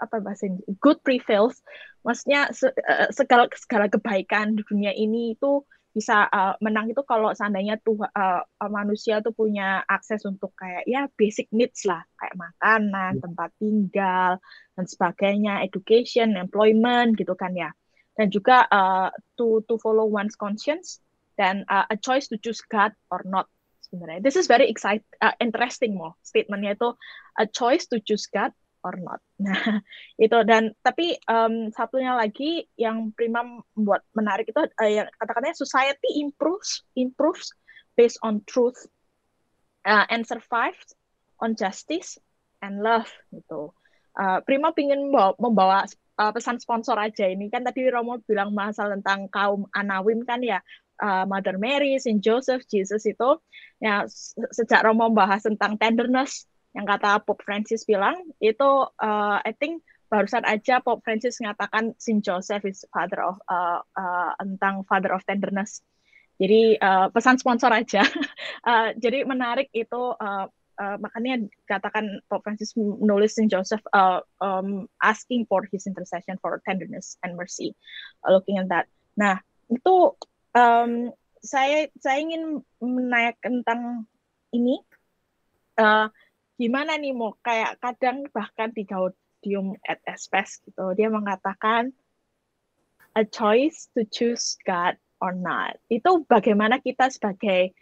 apa bahasa ini good prevails maksudnya se, uh, segala segala kebaikan di dunia ini itu bisa uh, menang itu kalau seandainya tuh uh, manusia tuh punya akses untuk kayak ya basic needs lah kayak makanan, hmm. tempat tinggal dan sebagainya, education, employment gitu kan ya dan juga uh, to to follow one's conscience dan uh, a choice to choose God or not sebenarnya this is very exciting uh, interesting mo statementnya itu a choice to choose God or not nah itu dan tapi um, satunya lagi yang prima membuat menarik itu uh, yang kata-katanya society improves improves based on truth uh, and survives on justice and love gitu uh, prima ingin membawa, membawa uh, pesan sponsor aja ini kan tadi Romo bilang masalah tentang kaum Anawim kan ya uh, Mother Mary, Saint Joseph, Jesus itu ya sejak Romo bahas tentang tenderness yang kata Pope Francis bilang itu uh, I think barusan aja Pope Francis mengatakan Saint Joseph is father of uh, uh, tentang father of tenderness. Jadi uh, pesan sponsor aja. uh, jadi menarik itu uh, Eh, makanya katakan Pope Francis menulis Saint Joseph uh, um, asking for his intercession for tenderness and mercy, uh, looking at that. Nah itu um, saya saya ingin menaik tentang ini uh, gimana nih mau kayak kadang bahkan di Gaudium et Spes gitu dia mengatakan a choice to choose God or not itu bagaimana kita sebagai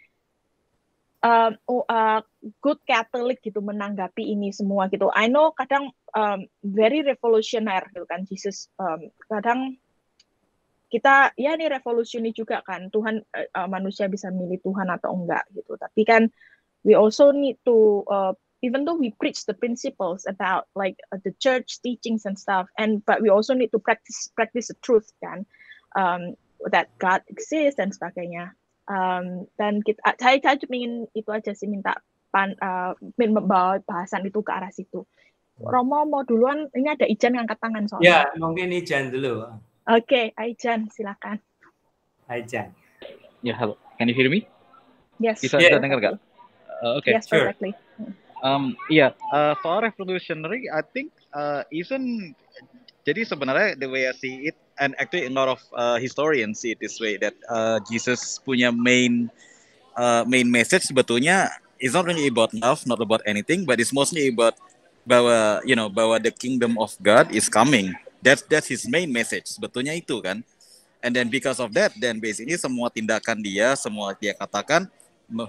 uh, uh, good Catholic gitu menanggapi ini semua gitu. I know kadang um, very revolutionary gitu kan Jesus um, kadang kita ya ini revolusioni juga kan Tuhan uh, manusia bisa milih Tuhan atau enggak gitu. Tapi kan we also need to uh, even though we preach the principles about like uh, the church teachings and stuff and but we also need to practice practice the truth kan um, that God exists dan sebagainya um, dan kita saya saya cuma ingin itu aja sih minta pan uh, membawa bahasan itu ke arah situ Romo mau duluan ini ada Ijan yang angkat tangan soalnya ya mungkin Ijan dulu oke okay, Ijan silakan Ijan ya halo can you hear me yes bisa yeah. dengar gak uh, oke okay. yes sure. um yeah uh, for revolutionary I think uh, isn't jadi sebenarnya the way I see it, and actually a lot of uh, historians see it this way that uh, Jesus punya main uh, main message sebetulnya is not really about love, not about anything, but it's mostly about bahwa you know bahwa the kingdom of God is coming. That's that's his main message. Sebetulnya itu kan. And then because of that, then basically semua tindakan dia, semua dia katakan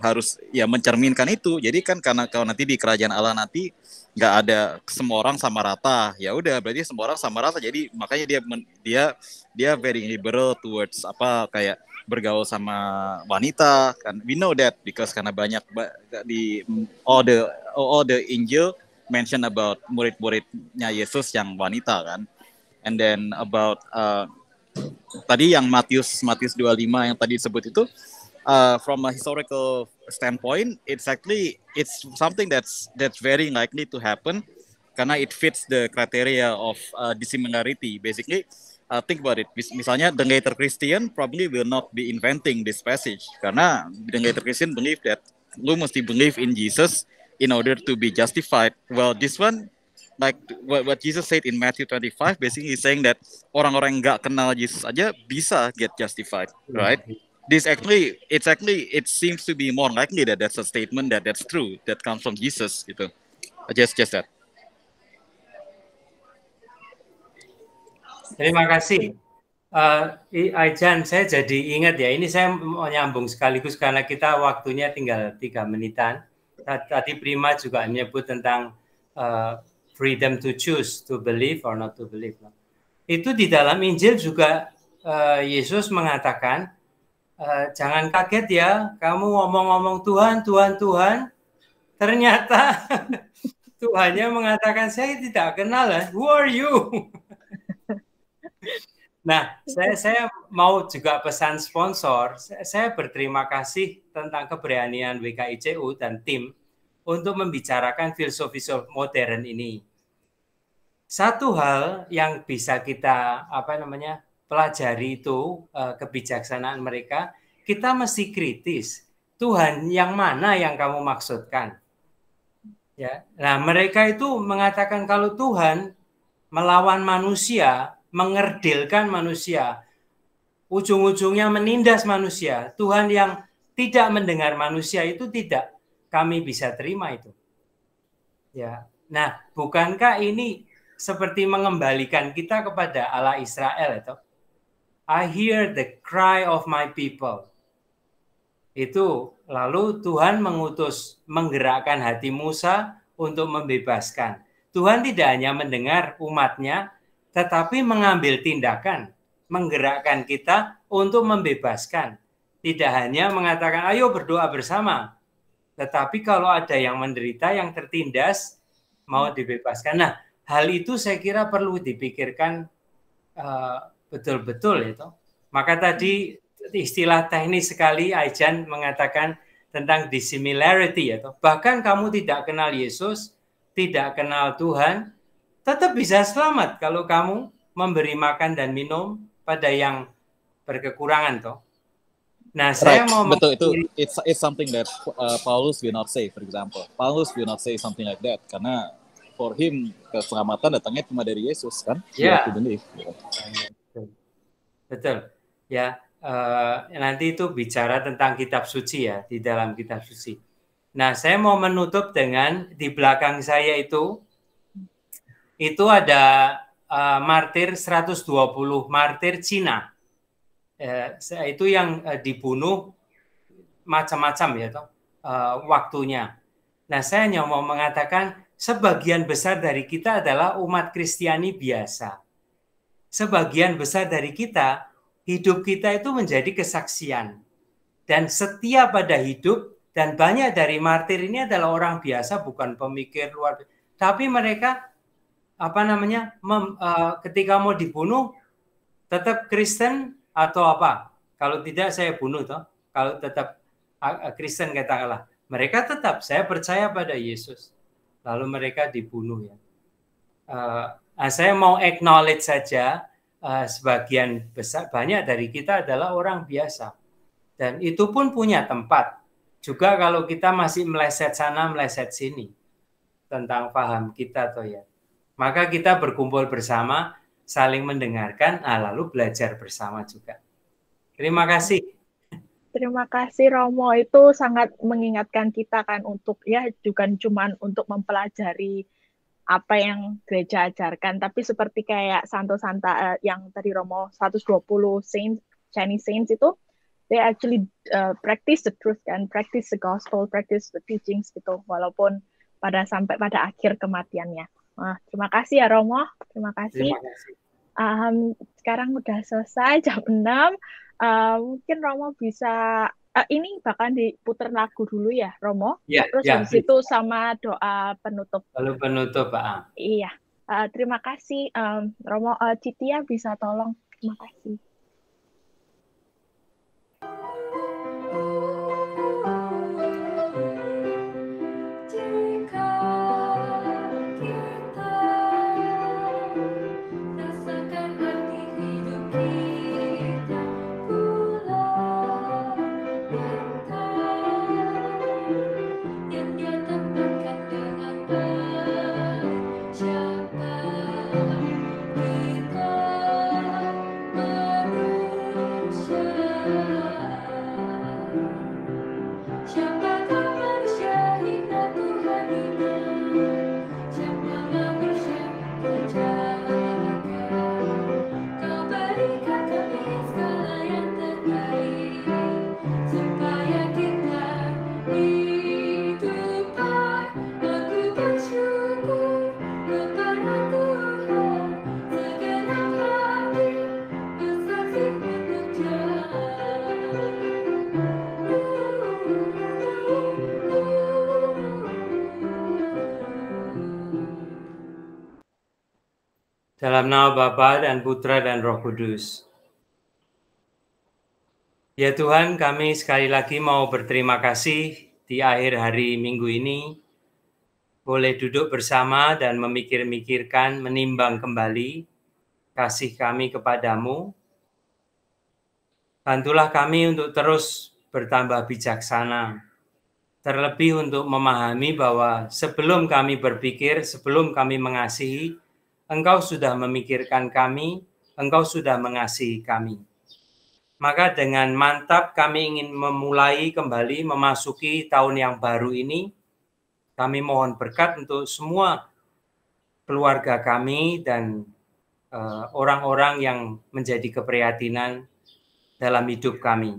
harus ya mencerminkan itu. Jadi kan karena kalau nanti di kerajaan Allah nanti nggak ada semua orang sama rata. Ya udah berarti semua orang sama rata. Jadi makanya dia dia dia very liberal towards apa kayak bergaul sama wanita kan. We know that because karena banyak di all the all the angel mention about murid-muridnya Yesus yang wanita kan. And then about uh, tadi yang Matius Matius 25 yang tadi disebut itu Uh, from a historical standpoint, it's actually it's something that's that's very likely to happen karena it fits the criteria of uh, dissimilarity. Basically, uh, think about it. Mis misalnya, the later Christian probably will not be inventing this passage karena the later Christian believe that lu mesti believe in Jesus in order to be justified. Well, this one like what, what Jesus said in Matthew 25 basically he's saying that orang-orang yang nggak kenal Jesus aja bisa get justified, right? Mm -hmm this actually it's actually it seems to be more likely that that's a statement that that's true that comes from Jesus gitu just just that terima kasih Uh, Aijan, saya jadi ingat ya, ini saya mau nyambung sekaligus karena kita waktunya tinggal tiga menitan. Tadi Prima juga menyebut tentang uh, freedom to choose to believe or not to believe. Itu di dalam Injil juga uh, Yesus mengatakan Eh, jangan kaget ya, kamu ngomong-ngomong Tuhan, Tuhan, Tuhan, ternyata Tuhannya mengatakan saya tidak kenal. Eh, who are you? nah, saya saya mau juga pesan sponsor. Saya, saya berterima kasih tentang keberanian WKICU dan tim untuk membicarakan filosofi modern ini. Satu hal yang bisa kita apa namanya pelajari itu eh, kebijaksanaan mereka, kita mesti kritis. Tuhan yang mana yang kamu maksudkan? Ya. Nah, mereka itu mengatakan kalau Tuhan melawan manusia, mengerdilkan manusia, ujung-ujungnya menindas manusia. Tuhan yang tidak mendengar manusia itu tidak kami bisa terima itu. Ya. Nah, bukankah ini seperti mengembalikan kita kepada Allah Israel itu? I hear the cry of my people. Itu lalu Tuhan mengutus menggerakkan hati Musa untuk membebaskan. Tuhan tidak hanya mendengar umatnya, tetapi mengambil tindakan, menggerakkan kita untuk membebaskan. Tidak hanya mengatakan ayo berdoa bersama, tetapi kalau ada yang menderita, yang tertindas, mau dibebaskan. Nah, hal itu saya kira perlu dipikirkan uh, betul-betul itu. Ya Maka tadi istilah teknis sekali Aijan mengatakan tentang dissimilarity ya bahkan kamu tidak kenal Yesus tidak kenal Tuhan tetap bisa selamat kalau kamu memberi makan dan minum pada yang berkekurangan toh nah right. saya mau betul itu it's, it's something that uh, Paulus do not say for example Paulus do not say something like that karena for him keselamatan datangnya cuma dari Yesus kan yeah. Iya. Betul. Ya, eh, nanti itu bicara tentang kitab suci ya, di dalam kitab suci. Nah, saya mau menutup dengan di belakang saya itu itu ada eh, martir 120 martir Cina. Eh, itu yang eh, dibunuh macam-macam ya toh eh, waktunya. Nah, saya hanya mau mengatakan sebagian besar dari kita adalah umat Kristiani biasa sebagian besar dari kita, hidup kita itu menjadi kesaksian. Dan setia pada hidup, dan banyak dari martir ini adalah orang biasa, bukan pemikir luar biasa. Tapi mereka, apa namanya, mem, uh, ketika mau dibunuh, tetap Kristen atau apa? Kalau tidak saya bunuh, toh. kalau tetap uh, Kristen katakanlah. Mereka tetap, saya percaya pada Yesus. Lalu mereka dibunuh ya. Uh, Ah, saya mau acknowledge saja uh, sebagian besar banyak dari kita adalah orang biasa dan itu pun punya tempat juga kalau kita masih meleset sana meleset sini tentang paham kita toh ya maka kita berkumpul bersama saling mendengarkan nah, lalu belajar bersama juga terima kasih Terima kasih Romo itu sangat mengingatkan kita kan untuk ya bukan cuman untuk mempelajari apa yang gereja ajarkan tapi seperti kayak Santo Santa uh, eh, yang tadi Romo 120 saints Chinese saints itu they actually uh, practice the truth and practice the gospel practice the teachings gitu walaupun pada sampai pada akhir kematiannya nah, terima kasih ya Romo terima kasih, terima kasih. Um, sekarang udah selesai jam 6 uh, eh, mungkin Romo bisa uh, ini bahkan diputar lagu dulu ya Romo yeah, terus yeah. habis itu sama doa penutup lalu penutup Pak iya uh, terima kasih um, Romo uh, eh, Citia bisa tolong terima kasih Dalam nama Bapa dan Putra dan Roh Kudus. Ya Tuhan, kami sekali lagi mau berterima kasih di akhir hari minggu ini. Boleh duduk bersama dan memikir-mikirkan, menimbang kembali kasih kami kepadamu. Bantulah kami untuk terus bertambah bijaksana, terlebih untuk memahami bahwa sebelum kami berpikir, sebelum kami mengasihi, Engkau sudah memikirkan kami, Engkau sudah mengasihi kami. Maka dengan mantap kami ingin memulai kembali memasuki tahun yang baru ini. Kami mohon berkat untuk semua keluarga kami dan eh, orang-orang uh, yang menjadi keprihatinan dalam hidup kami.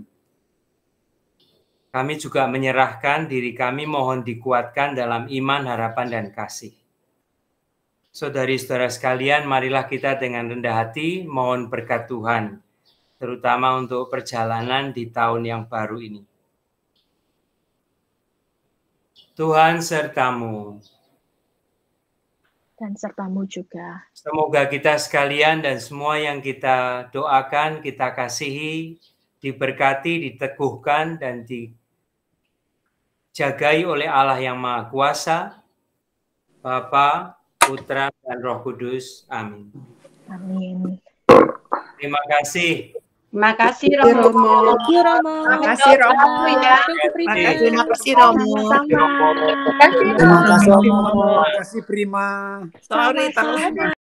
Kami juga menyerahkan diri kami mohon dikuatkan dalam iman, harapan, dan kasih. Saudari-saudara sekalian, marilah kita dengan rendah hati mohon berkat Tuhan, terutama untuk perjalanan di tahun yang baru ini. Tuhan sertamu. Dan sertamu juga. Semoga kita sekalian dan semua yang kita doakan, kita kasihi, diberkati, diteguhkan, dan dijagai oleh Allah yang Maha Kuasa, Bapa, Putra, dan Roh Kudus. Amin. Amin. Terima kasih. Terima kasih Romo. Terima kasih Romo. Terima kasih Romo. Terima kasih Romo. Terima kasih Romo. Terima kasih Prima. Sorry,